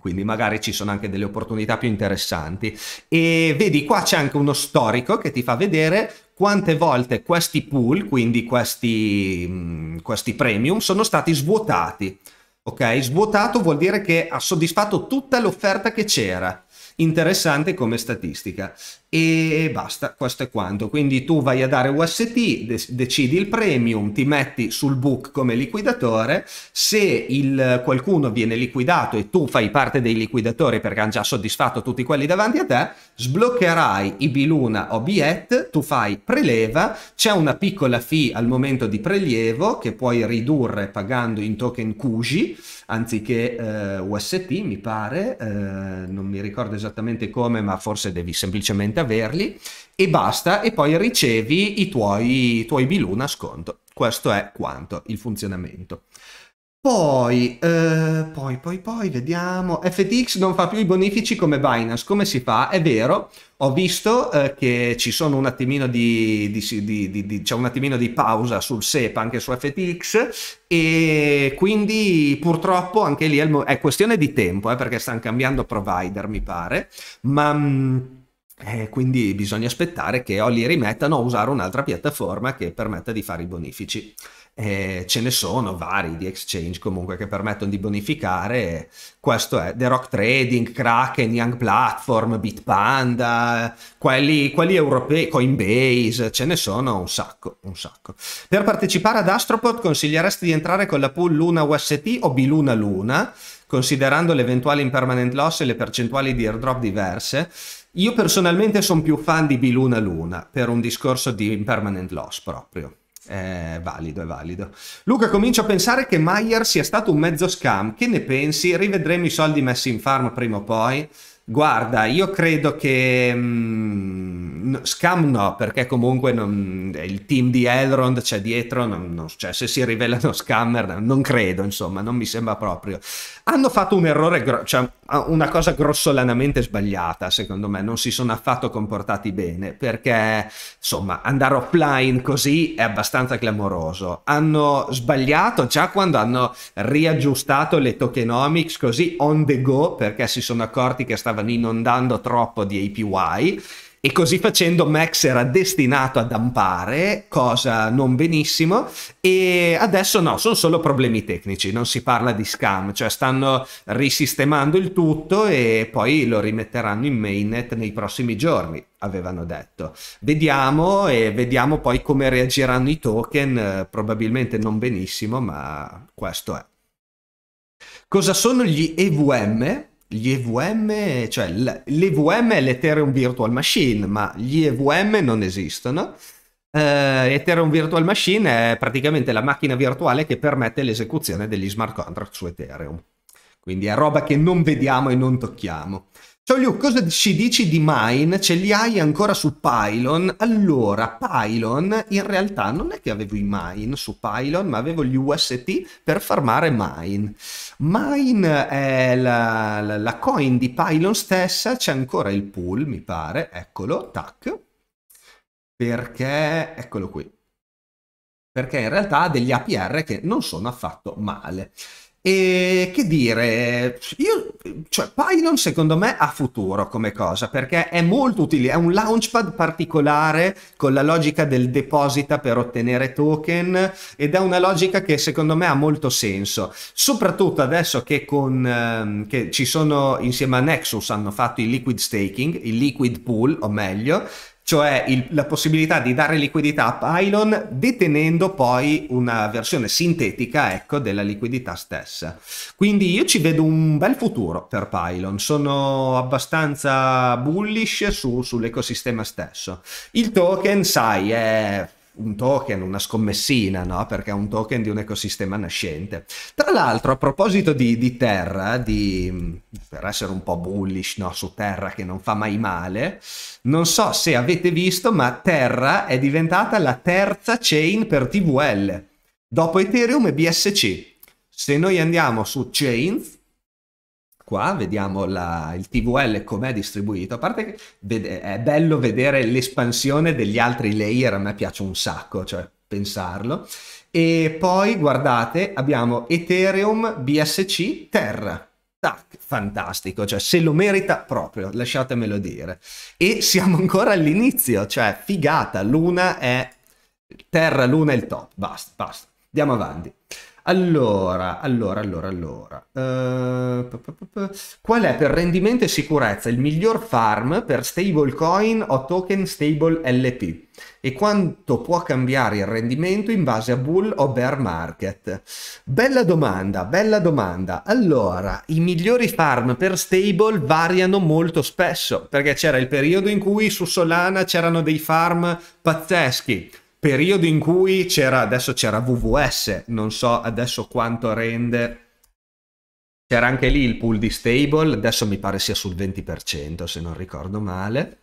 [SPEAKER 1] quindi magari ci sono anche delle opportunità più interessanti. E vedi, qua c'è anche uno storico che ti fa vedere quante volte questi pool, quindi questi, mm, questi premium, sono stati svuotati. Ok, svuotato vuol dire che ha soddisfatto tutta l'offerta che c'era interessante come statistica e basta, questo è quanto. Quindi tu vai a dare UST, dec decidi il premium, ti metti sul book come liquidatore, se il, qualcuno viene liquidato e tu fai parte dei liquidatori perché hanno già soddisfatto tutti quelli davanti a te, sbloccherai i Biluna o Biet, tu fai preleva, c'è una piccola fee al momento di prelievo che puoi ridurre pagando in token Kuji anziché eh, UST mi pare, eh, non mi ricordo esattamente come ma forse devi semplicemente averli e basta e poi ricevi i tuoi, i tuoi bilun a sconto. Questo è quanto il funzionamento. Poi, eh, poi, poi, poi, vediamo. FTX non fa più i bonifici come Binance. Come si fa? È vero, ho visto eh, che ci sono un attimino di, di, di, di c'è un attimino di pausa sul SEPA, anche su FTX, e quindi purtroppo anche lì è, è questione di tempo, eh, perché stanno cambiando provider, mi pare, ma... Mh, mm, eh, quindi bisogna aspettare che o li rimettano o usare un'altra piattaforma che permetta di fare i bonifici. Eh, ce ne sono vari di exchange comunque che permettono di bonificare. Questo è The Rock Trading, Kraken, Young Platform, Bitpanda, quelli, quelli europei, Coinbase, ce ne sono un sacco, un sacco. Per partecipare ad Astropod consiglieresti di entrare con la pool Luna UST o Biluna Luna, considerando l'eventuale impermanent loss e le percentuali di airdrop diverse. Io personalmente sono più fan di Biluna Luna per un discorso di impermanent loss proprio. È valido, è valido. Luca, comincio a pensare che Mayer sia stato un mezzo scam. Che ne pensi? Rivedremo i soldi messi in farm prima o poi? Guarda, io credo che mh, mm, scam no, perché comunque non, il team di Elrond c'è dietro, non, non, cioè se si rivelano scammer non credo, insomma, non mi sembra proprio. Hanno fatto un errore, cioè una cosa grossolanamente sbagliata, secondo me, non si sono affatto comportati bene, perché insomma andare offline così è abbastanza clamoroso. Hanno sbagliato già quando hanno riaggiustato le tokenomics così on the go, perché si sono accorti che stavano inondando troppo di APY e così facendo Max era destinato a dampare, cosa non benissimo, e adesso no, sono solo problemi tecnici, non si parla di scam, cioè stanno risistemando il tutto e poi lo rimetteranno in mainnet nei prossimi giorni, avevano detto. Vediamo e vediamo poi come reagiranno i token, probabilmente non benissimo, ma questo è. Cosa sono gli EVM? gli EVM, cioè l'EVM è l'Ethereum Virtual Machine, ma gli EVM non esistono. Uh, Ethereum Virtual Machine è praticamente la macchina virtuale che permette l'esecuzione degli smart contract su Ethereum. Quindi è roba che non vediamo e non tocchiamo. Ciao Luke, cosa ci dici di Mine? Ce li hai ancora su Pylon? Allora, Pylon in realtà non è che avevo i Mine su Pylon, ma avevo gli UST per farmare Mine. Mine è la, la, la coin di Pylon stessa, c'è ancora il pool, mi pare, eccolo, tac. Perché, eccolo qui. Perché in realtà ha degli APR che non sono affatto male. E che dire, io, cioè, Pylon secondo me ha futuro come cosa perché è molto utile, è un launchpad particolare con la logica del deposita per ottenere token ed è una logica che secondo me ha molto senso, soprattutto adesso che, con, ehm, che ci sono insieme a Nexus hanno fatto il liquid staking, il liquid pool o meglio, cioè il, la possibilità di dare liquidità a Pylon detenendo poi una versione sintetica ecco, della liquidità stessa. Quindi io ci vedo un bel futuro per Pylon, sono abbastanza bullish su, sull'ecosistema stesso. Il token, sai, è un token, una scommessina, no? perché è un token di un ecosistema nascente. Tra l'altro, a proposito di, di Terra, di, per essere un po' bullish no? su Terra che non fa mai male, non so se avete visto, ma Terra è diventata la terza chain per TVL, dopo Ethereum e BSC. Se noi andiamo su Chains, Qua vediamo la, il TVL com'è distribuito, a parte che vede, è bello vedere l'espansione degli altri layer, a me piace un sacco, cioè pensarlo. E poi guardate, abbiamo Ethereum BSC Terra. Tac, fantastico, cioè se lo merita proprio, lasciatemelo dire. E siamo ancora all'inizio, cioè figata, Luna è Terra, Luna è il top, basta, basta. Andiamo avanti. Allora, allora, allora, allora. Uh, qual è per rendimento e sicurezza il miglior farm per stablecoin o token stable LP? E quanto può cambiare il rendimento in base a bull o bear market? Bella domanda, bella domanda. Allora, i migliori farm per stable variano molto spesso, perché c'era il periodo in cui su Solana c'erano dei farm pazzeschi periodo in cui c'era, adesso c'era VVS, non so adesso quanto rende, c'era anche lì il pool di stable, adesso mi pare sia sul 20% se non ricordo male.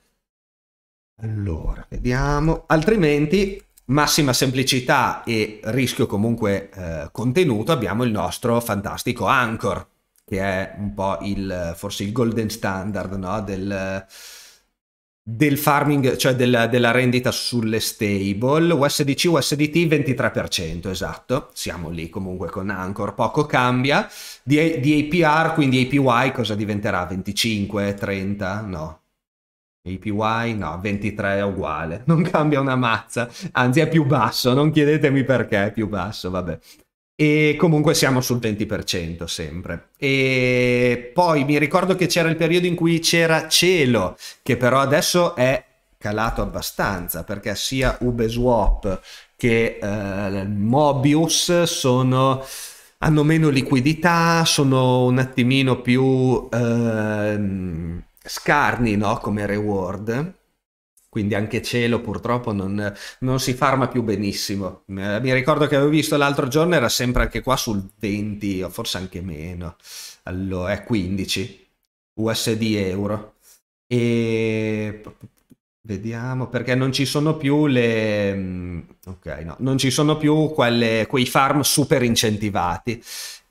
[SPEAKER 1] Allora, vediamo, altrimenti massima semplicità e rischio comunque eh, contenuto abbiamo il nostro fantastico Anchor, che è un po' il, forse il golden standard no? del del farming, cioè del, della rendita sulle stable, USDC, USDT 23%, esatto, siamo lì comunque con Anchor, poco cambia, di, di APR, quindi APY cosa diventerà? 25, 30? No, APY no, 23 è uguale, non cambia una mazza, anzi è più basso, non chiedetemi perché è più basso, vabbè. E comunque siamo sul 20% sempre. E poi mi ricordo che c'era il periodo in cui c'era cielo, che però adesso è calato abbastanza perché sia Ubeswap che eh, Mobius sono, hanno meno liquidità, sono un attimino più eh, scarni no? come reward quindi anche Cielo purtroppo non, non, si farma più benissimo. Eh, mi ricordo che avevo visto l'altro giorno era sempre anche qua sul 20 o forse anche meno, allora è eh, 15 USD euro. E vediamo perché non ci sono più le... Mm, ok no, non ci sono più quelle, quei farm super incentivati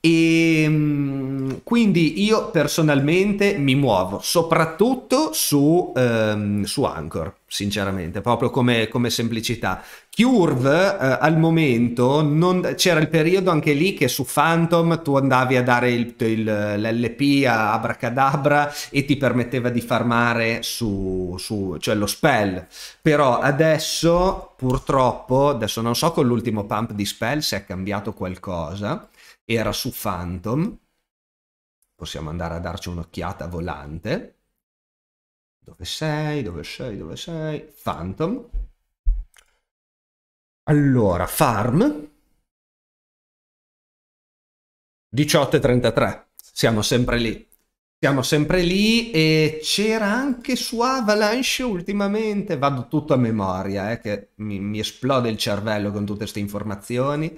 [SPEAKER 1] e ehm, quindi io personalmente mi muovo soprattutto su, ehm, su Anchor, sinceramente, proprio come, come semplicità. Curve eh, al momento non, c'era il periodo anche lì che su Phantom tu andavi a dare il, il, l'LP a Abracadabra e ti permetteva di farmare su, su, cioè lo spell. Però adesso purtroppo, adesso non so con l'ultimo pump di spell se è cambiato qualcosa era su Phantom, possiamo andare a darci un'occhiata volante. Dove sei? Dove sei? Dove sei? Phantom. Allora, farm. 18.33. Siamo sempre lì. Siamo sempre lì e c'era anche su Avalanche ultimamente, vado tutto a memoria, eh, che mi, mi esplode il cervello con tutte queste informazioni.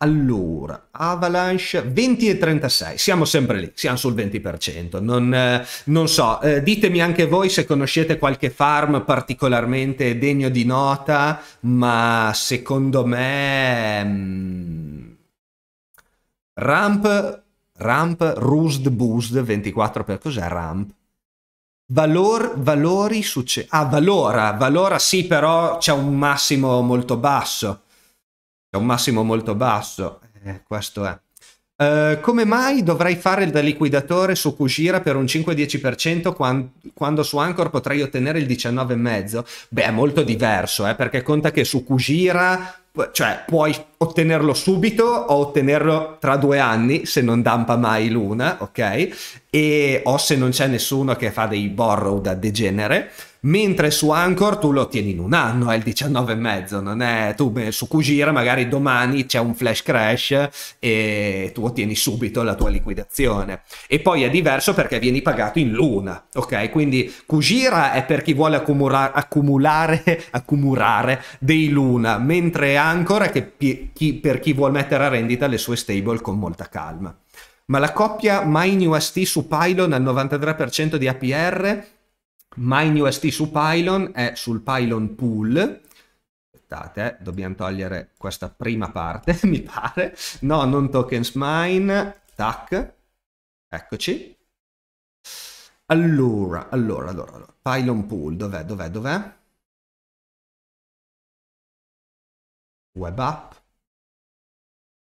[SPEAKER 1] Allora, Avalanche 20 e 36, siamo sempre lì, siamo sul 20%. Non, eh, non so, eh, ditemi anche voi se conoscete qualche farm particolarmente degno di nota, ma secondo me... Mh, mm, ramp, Ramp, Roost Boost 24 per cos'è Ramp? Valor, valori succede. Ah, valora, valora sì, però c'è un massimo molto basso. È un massimo molto basso, eh, questo è. Uh, come mai dovrei fare il liquidatore su Kujira per un 5-10% quando, quando su Anchor potrei ottenere il 19,5%? Beh, è molto diverso, eh, perché conta che su Kujira cioè, puoi ottenerlo subito o ottenerlo tra due anni se non dampa mai l'una, ok? E, o se non c'è nessuno che fa dei borrow da degenere mentre su Anchor tu lo ottieni in un anno, è il 19,5, non è tu beh, su Kujira magari domani c'è un flash crash e tu ottieni subito la tua liquidazione. E poi è diverso perché vieni pagato in luna, ok? Quindi Kujira è per chi vuole accumula- accumulare, accumulare dei luna, mentre Anchor è pi- chi, per chi vuole mettere a rendita le sue stable con molta calma. Ma la coppia MineUST su Pylon al 93% di APR MineUST su Pylon è sul Pylon Pool. Aspettate, eh, dobbiamo togliere questa prima parte, mi pare. No, non tokens mine. Tac. Eccoci. Allora, allora, allora, allora. Pylon Pool, dov'è, dov'è, dov'è? Web App.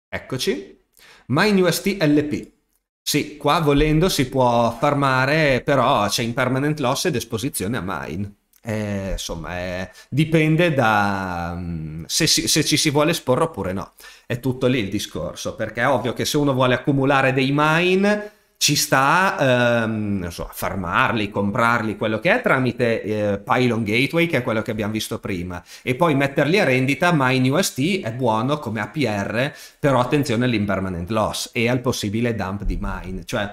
[SPEAKER 1] Eccoci. MineUST LP. Sì, qua volendo si può farmare, però c'è in permanent loss ed esposizione a mine. Eh, insomma, eh, dipende da um, se, si, se, ci si vuole esporre oppure no. È tutto lì il discorso, perché è ovvio che se uno vuole accumulare dei mine ci sta ehm, so, a farmarli, comprarli, quello che è, tramite eh, Pylon Gateway, che è quello che abbiamo visto prima, e poi metterli a rendita, ma in UST è buono come APR, però attenzione all'impermanent loss e al possibile dump di mine, cioè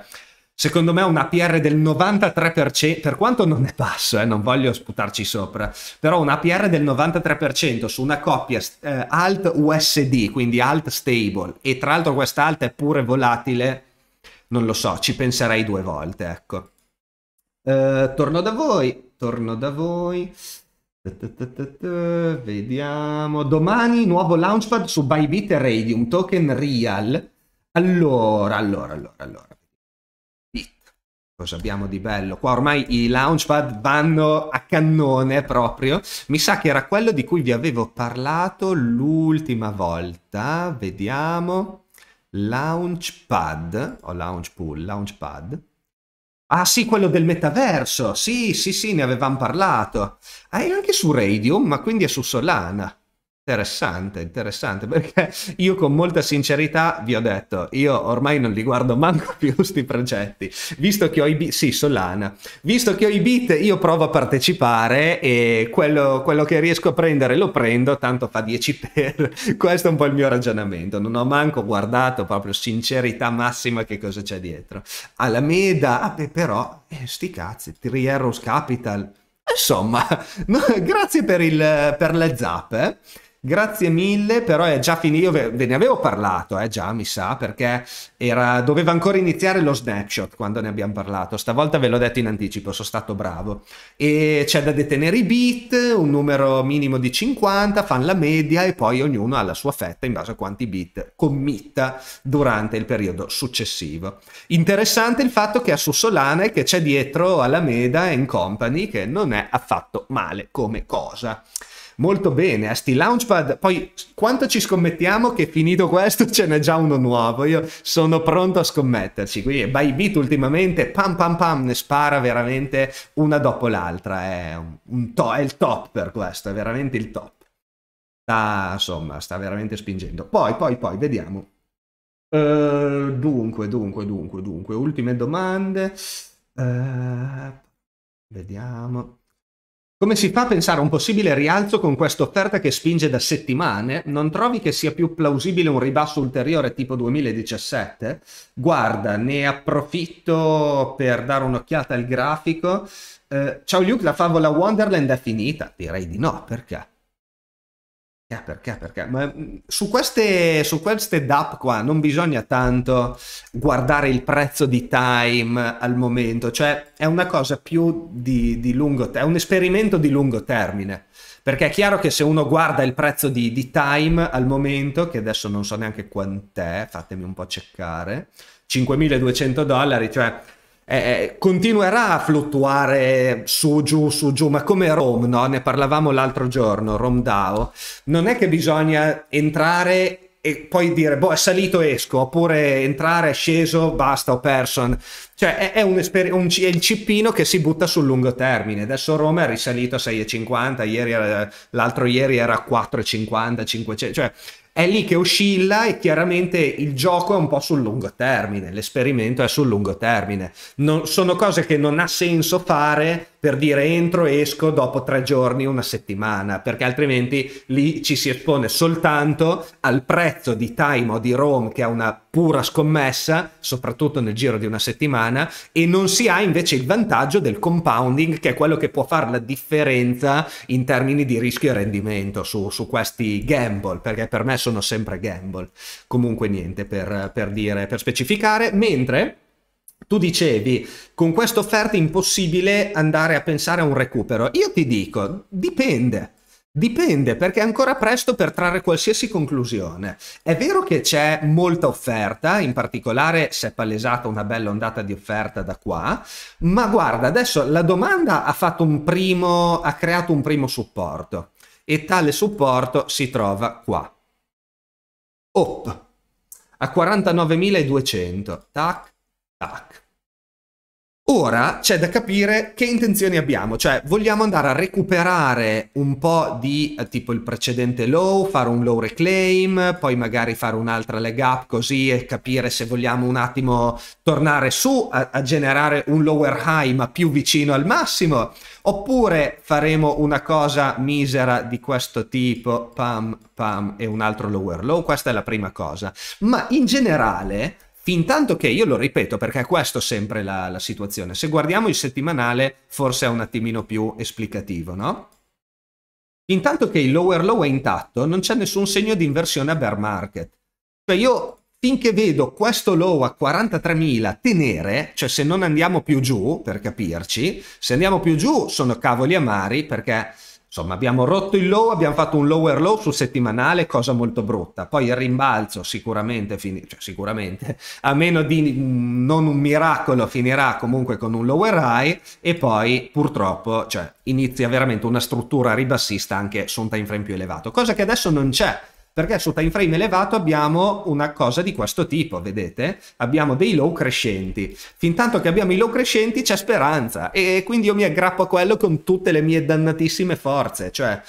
[SPEAKER 1] secondo me un APR del 93%, per quanto non è basso, eh, non voglio sputarci sopra, però un APR del 93% su una coppia eh, alt USD, quindi alt stable, e tra l'altro questa alt è pure volatile, non lo so, ci penserei due volte, ecco. Eh, torno da voi, torno da voi. Vediamo. Domani nuovo launchpad su Bybit e Radium, token real. Allora, allora, allora, allora. Cosa abbiamo di bello? Qua ormai i launchpad vanno a cannone proprio. Mi sa che era quello di cui vi avevo parlato l'ultima volta. Vediamo. Launchpad, o Launchpool, Launchpad. Ah sì, quello del metaverso, sì, sì, sì, ne avevamo parlato. Ah, è anche su Radium, ma quindi è su Solana. Interessante, interessante, perché io con molta sincerità vi ho detto, io ormai non li guardo manco più sti progetti, visto che ho i beat, sì Solana, visto che ho i beat io provo a partecipare e quello, quello che riesco a prendere lo prendo, tanto fa 10 per, questo è un po' il mio ragionamento, non ho manco guardato proprio sincerità massima che cosa c'è dietro. Alameda, ah però, eh, sti cazzi, Three Arrows Capital, insomma, no, grazie per, il, per le zap, Eh? Grazie mille, però è già finito, io ve ne avevo parlato, eh, già mi sa, perché era, doveva ancora iniziare lo snapshot quando ne abbiamo parlato, stavolta ve l'ho detto in anticipo, sono stato bravo. E c'è da detenere i bit, un numero minimo di 50, fan la media e poi ognuno ha la sua fetta in base a quanti bit committa durante il periodo successivo. Interessante il fatto che a su Solana che c'è dietro alla Meda Company che non è affatto male come cosa. Molto bene, a sti launchpad. Poi quanto ci scommettiamo che finito questo ce n'è già uno nuovo? Io sono pronto a scommetterci. Qui Bybit ultimamente, pam pam pam, ne spara veramente una dopo l'altra. È, è, il top per questo, è veramente il top. Sta, insomma, sta veramente spingendo. Poi, poi, poi, vediamo. Uh, dunque, dunque, dunque, dunque, ultime domande. Uh, vediamo. Come si fa a pensare a un possibile rialzo con questa offerta che spinge da settimane? Non trovi che sia più plausibile un ribasso ulteriore tipo 2017? Guarda, ne approfitto per dare un'occhiata al grafico. Eh, ciao Luke, la favola Wonderland è finita? Direi di no, perché? Perché, perché? Ma mm, su queste, su queste DAP qua non bisogna tanto guardare il prezzo di time al momento, cioè è una cosa più di, di lungo termine, è un esperimento di lungo termine. Perché è chiaro che se uno guarda il prezzo di, di time al momento, che adesso non so neanche quant'è, fatemi un po' cercare, 5.200 dollari, cioè eh, eh, continuerà a fluttuare su giù su giù ma come Rom no? ne parlavamo l'altro giorno Rom DAO non è che bisogna entrare e poi dire boh è salito esco oppure entrare è sceso basta ho perso cioè è, è, un, un, è il cippino che si butta sul lungo termine adesso Roma è risalito a 6,50 ieri l'altro ieri era a 4,50 500 cioè è lì che oscilla e chiaramente il gioco è un po' sul lungo termine, l'esperimento è sul lungo termine. Non, sono cose che non ha senso fare per dire entro e esco dopo tre giorni, una settimana, perché altrimenti lì ci si espone soltanto al prezzo di time o di ROM che è una pura scommessa, soprattutto nel giro di una settimana, e non si ha invece il vantaggio del compounding, che è quello che può fare la differenza in termini di rischio e rendimento su, su questi gamble, perché per me sono sempre gamble. Comunque niente per, per dire, per specificare, mentre tu dicevi, con questa offerta è impossibile andare a pensare a un recupero. Io ti dico, dipende. Dipende perché è ancora presto per trarre qualsiasi conclusione. È vero che c'è molta offerta, in particolare si è palesata una bella ondata di offerta da qua, ma guarda, adesso la domanda ha, primo, ha creato un primo supporto e tale supporto si trova qua. Op a 49.200, tac, Tac. Ora c'è da capire che intenzioni abbiamo, cioè vogliamo andare a recuperare un po' di eh, tipo il precedente low, fare un low reclaim, poi magari fare un'altra leg up così e capire se vogliamo un attimo tornare su a, a generare un lower high ma più vicino al massimo, oppure faremo una cosa misera di questo tipo, pam pam e un altro lower low, questa è la prima cosa, ma in generale Fintanto che, io lo ripeto perché è questo sempre la, la situazione, se guardiamo il settimanale forse è un attimino più esplicativo, no? Intanto che il lower low è intatto, non c'è nessun segno di inversione a bear market. Cioè io finché vedo questo low a 43.000 tenere, cioè se non andiamo più giù, per capirci, se andiamo più giù sono cavoli amari perché Insomma, abbiamo rotto il low, abbiamo fatto un lower low sul settimanale, cosa molto brutta. Poi il rimbalzo sicuramente, fini- cioè sicuramente, a meno di non un miracolo, finirà comunque con un lower high e poi purtroppo cioè, inizia veramente una struttura ribassista anche su un time frame più elevato, cosa che adesso non c'è perché su time frame elevato abbiamo una cosa di questo tipo, vedete? Abbiamo dei low crescenti. Fintanto che abbiamo i low crescenti c'è speranza e quindi io mi aggrappo a quello con tutte le mie dannatissime forze, cioè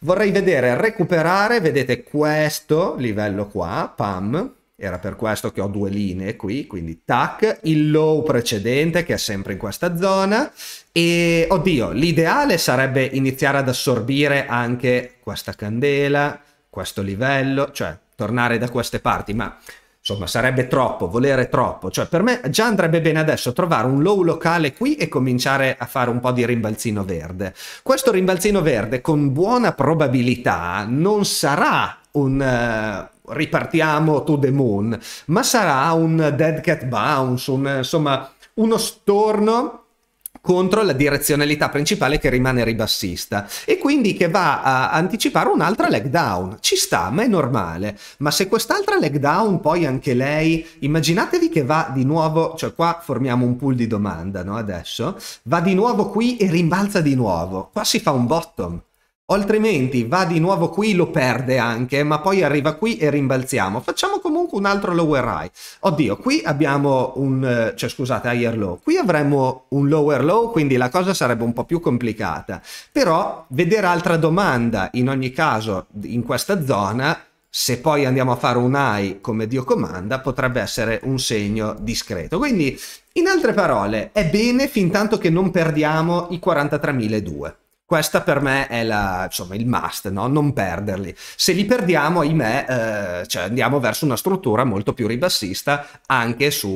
[SPEAKER 1] vorrei vedere recuperare, vedete questo livello qua, pam, era per questo che ho due linee qui, quindi tac, il low precedente che è sempre in questa zona e oddio, l'ideale sarebbe iniziare ad assorbire anche questa candela, questo livello, cioè tornare da queste parti, ma insomma sarebbe troppo, volere troppo, cioè per me già andrebbe bene adesso trovare un low locale qui e cominciare a fare un po' di rimbalzino verde. Questo rimbalzino verde con buona probabilità non sarà un... Uh, ripartiamo to the moon, ma sarà un dead cat bounce, un, insomma uno storno contro la direzionalità principale che rimane ribassista e quindi che va a anticipare un'altra leg down. Ci sta, ma è normale. Ma se quest'altra leg down poi anche lei, immaginatevi che va di nuovo, cioè qua formiamo un pool di domanda, no? Adesso va di nuovo qui e rimbalza di nuovo. Qua si fa un bottom Altrimenti va di nuovo qui, lo perde anche, ma poi arriva qui e rimbalziamo. Facciamo comunque un altro lower high. Oddio, qui abbiamo un... Eh, cioè scusate, higher low. Qui avremmo un lower low, quindi la cosa sarebbe un po' più complicata. Però vedere altra domanda, in ogni caso, in questa zona, se poi andiamo a fare un high come Dio comanda, potrebbe essere un segno discreto. Quindi, in altre parole, è bene fin tanto che non perdiamo i 43.002. Questa per me è la, insomma, il must, no? non perderli. Se li perdiamo, ahimè, eh, cioè andiamo verso una struttura molto più ribassista anche su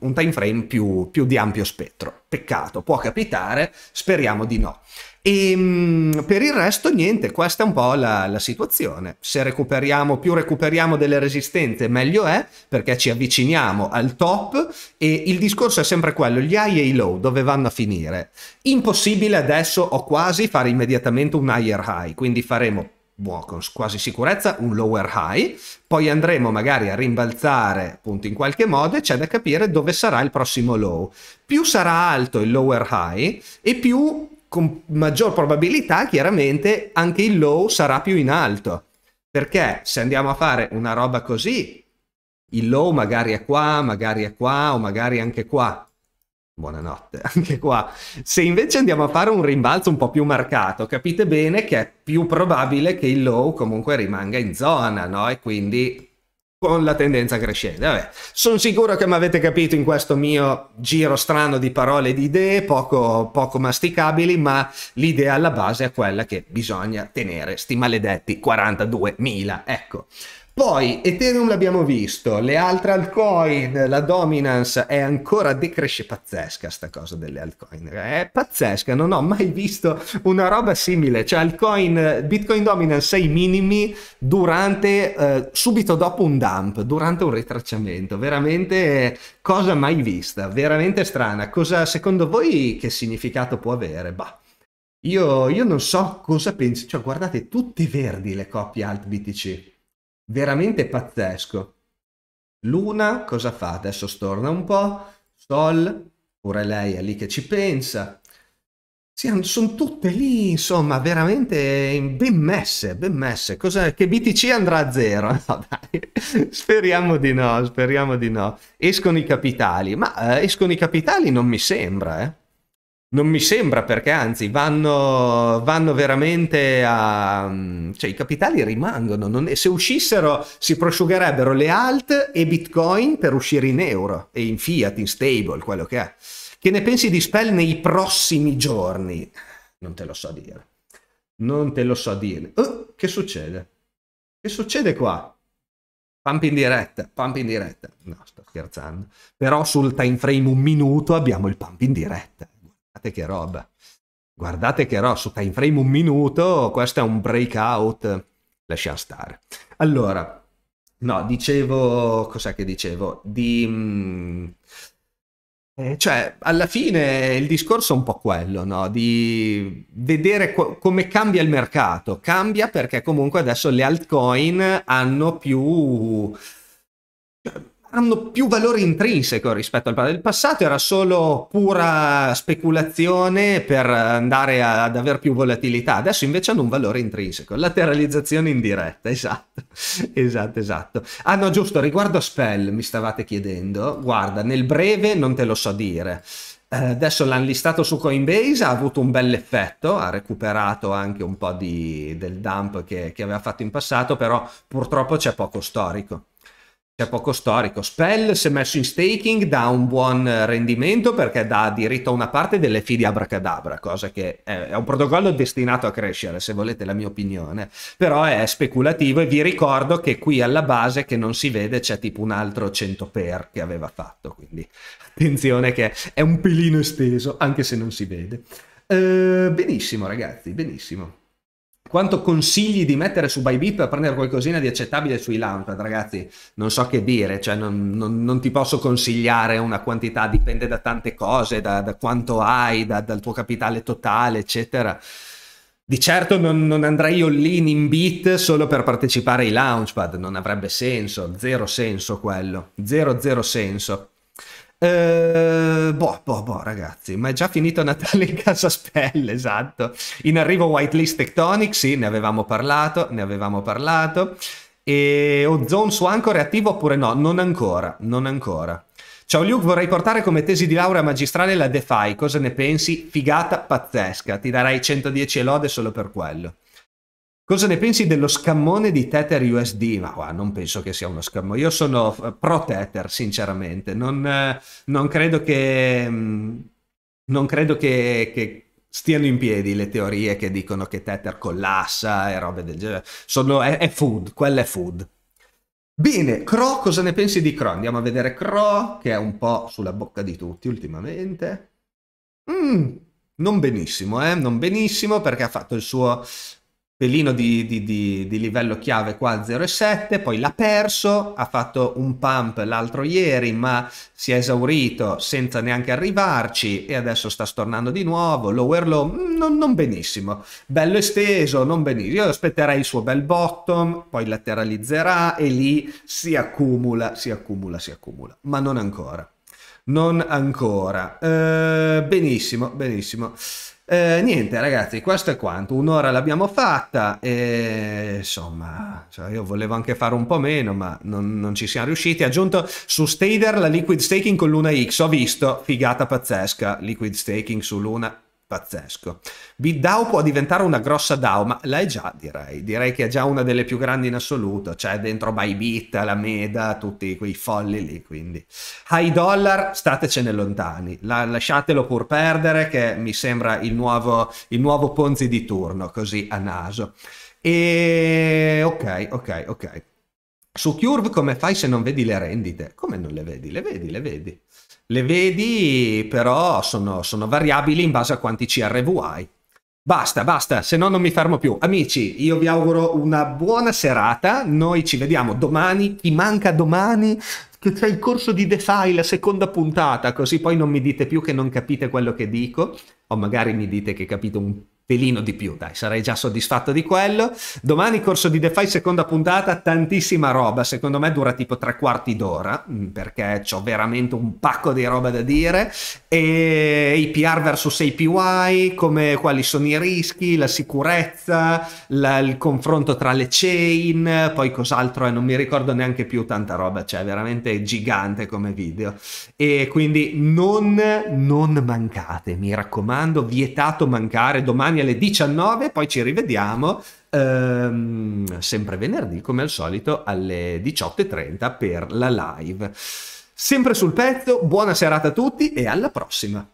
[SPEAKER 1] un time frame più, più di ampio spettro. Peccato, può capitare, speriamo di no. E ehm, per il resto niente, questa è un po' la, la, situazione. Se recuperiamo, più recuperiamo delle resistenze, meglio è, perché ci avviciniamo al top e il discorso è sempre quello, gli high e i low dove vanno a finire? Impossibile adesso o quasi fare immediatamente un higher high, quindi faremo Walkers, quasi sicurezza un lower high, poi andremo magari a rimbalzare appunto in qualche modo e c'è da capire dove sarà il prossimo low. Più sarà alto il lower high e più con maggior probabilità chiaramente anche il low sarà più in alto, perché se andiamo a fare una roba così, il low magari è qua, magari è qua o magari anche qua, buonanotte, anche qua. Se invece andiamo a fare un rimbalzo un po' più marcato, capite bene che è più probabile che il low comunque rimanga in zona, no? E quindi con la tendenza crescente. sono sicuro che mi avete capito in questo mio giro strano di parole e di idee, poco, poco masticabili, ma l'idea alla base è quella che bisogna tenere sti maledetti 42.000, ecco. Poi Ethereum l'abbiamo visto, le altre altcoin, la dominance è ancora decresce pazzesca sta cosa delle altcoin, è pazzesca, non ho mai visto una roba simile, cioè altcoin, Bitcoin dominance ai minimi durante, eh, subito dopo un dump, durante un ritracciamento, veramente cosa mai vista, veramente strana, cosa secondo voi che significato può avere? Bah. Io, io non so cosa pensi, cioè guardate tutte verdi le coppie alt BTC veramente pazzesco. Luna cosa fa? Adesso storna un po', Sol, pure lei è lì che ci pensa. sono tutte lì, insomma, veramente ben messe, ben messe. Cosa, che BTC andrà a zero? No, dai. Speriamo di no, speriamo di no. Escono i capitali, ma eh, escono i capitali non mi sembra, eh. Non mi sembra perché anzi vanno, vanno veramente a... Mm, cioè i capitali rimangono, non, se uscissero si prosciugherebbero le alt e bitcoin per uscire in euro e in fiat, in stable, quello che è. Che ne pensi di Spell nei prossimi giorni? Non te lo so dire. Non te lo so dire. Oh, che succede? Che succede qua? Pump in diretta, pump in diretta. No, sto scherzando. Però sul time frame un minuto abbiamo il pump in diretta. Guardate che roba. Guardate che roba, su time frame un minuto, questo è un breakout. Lascia stare. Allora, no, dicevo, cos'è che dicevo? Di... Mh, mm, eh, cioè, alla fine il discorso è un po' quello, no? Di vedere co- come cambia il mercato. Cambia perché comunque adesso le altcoin hanno più... Cioè, hanno più valore intrinseco rispetto al passato. passato era solo pura speculazione per andare ad avere più volatilità, adesso invece hanno un valore intrinseco, lateralizzazione indiretta, esatto, esatto, esatto. Ah no, giusto, riguardo a Spell mi stavate chiedendo, guarda, nel breve non te lo so dire. Eh, adesso l'hanno listato su Coinbase, ha avuto un bel effetto, ha recuperato anche un po' di, del dump che, che aveva fatto in passato, però purtroppo c'è poco storico c'è poco storico. Spell, si è messo in staking, dà un buon eh, rendimento perché dà diritto a una parte delle fidi Abracadabra, cosa che è un protocollo destinato a crescere, se volete la mia opinione. Però è speculativo e vi ricordo che qui alla base che non si vede c'è tipo un altro 100 per che aveva fatto, quindi attenzione che è un pelino esteso, anche se non si vede. Uh, benissimo ragazzi, benissimo quanto consigli di mettere su Bybit per prendere qualcosina di accettabile sui Launchpad, ragazzi, non so che dire, cioè non, non, non, ti posso consigliare una quantità, dipende da tante cose, da, da quanto hai, da, dal tuo capitale totale, eccetera. Di certo non, non andrei all-in in bit solo per partecipare ai Launchpad, non avrebbe senso, zero senso quello, zero zero senso. Eh, boh, boh, boh, ragazzi, ma è già finito Natale in casa Spell, esatto. In arrivo Whitelist Tectonic, sì, ne avevamo parlato, ne avevamo parlato. E Ozone su Anchor è attivo oppure no? Non ancora, non ancora. Ciao Luke, vorrei portare come tesi di laurea magistrale la DeFi, cosa ne pensi? Figata pazzesca, ti darei 110 lode solo per quello. Cosa ne pensi dello scammone di Tether USD? Ma qua non penso che sia uno scammone. Io sono eh, pro Tether, sinceramente. Non, eh, non credo che, mm, non credo che, che stiano in piedi le teorie che dicono che Tether collassa e robe del genere. Sono, è, è, food, quella è food. Bene, Cro, cosa ne pensi di Cro? Andiamo a vedere Cro, che è un po' sulla bocca di tutti ultimamente. Mm, non benissimo, eh? Non benissimo perché ha fatto il suo pelino di, di, di, di, livello chiave qua a 0,7, poi l'ha perso, ha fatto un pump l'altro ieri ma si è esaurito senza neanche arrivarci e adesso sta stornando di nuovo, lower low mm, non, non benissimo, bello esteso, non benissimo, io aspetterei il suo bel bottom, poi lateralizzerà e lì si accumula, si accumula, si accumula, ma non ancora. Non ancora. Eh, benissimo, benissimo. Eh, niente ragazzi, questo è quanto, un'ora l'abbiamo fatta e insomma, cioè io volevo anche fare un po' meno ma non, non ci siamo riusciti. Aggiunto su Stader la liquid staking con Luna X, ho visto, figata pazzesca, liquid staking su Luna Pazzesco. BitDAO può diventare una grossa DAO, ma l'hai già direi, direi che è già una delle più grandi in assoluto, c'è dentro Bybit, Alameda, tutti quei folli lì, quindi. High dollar, statecene lontani, la, lasciatelo pur perdere che mi sembra il nuovo, il nuovo Ponzi di turno, così a naso. E ok, ok, ok. Su Curve come fai se non vedi le rendite? Come non le vedi? Le vedi, le vedi. Le vedi, però sono, sono variabili in base a quanti CRV hai. Basta, basta, se no non mi fermo più. Amici, io vi auguro una buona serata. Noi ci vediamo domani. Chi manca domani, che c'è il corso di DeFi, la seconda puntata, così poi non mi dite più che non capite quello che dico, o magari mi dite che capite un pelino di più, dai, sarei già soddisfatto di quello. Domani corso di DeFi seconda puntata, tantissima roba, secondo me dura tipo tre quarti d'ora, mm, perché ho veramente un pacco di roba da dire, e APR versus APY, come, quali sono i rischi, la sicurezza, la, il confronto tra le chain, poi cos'altro, e eh, non mi ricordo neanche più tanta roba, cioè veramente gigante come video. E quindi non, non mancate, mi raccomando, vietato mancare domani domani alle 19, poi ci rivediamo ehm, sempre venerdì come al solito alle 18.30 per la live. Sempre sul pezzo, buona serata a tutti e alla prossima!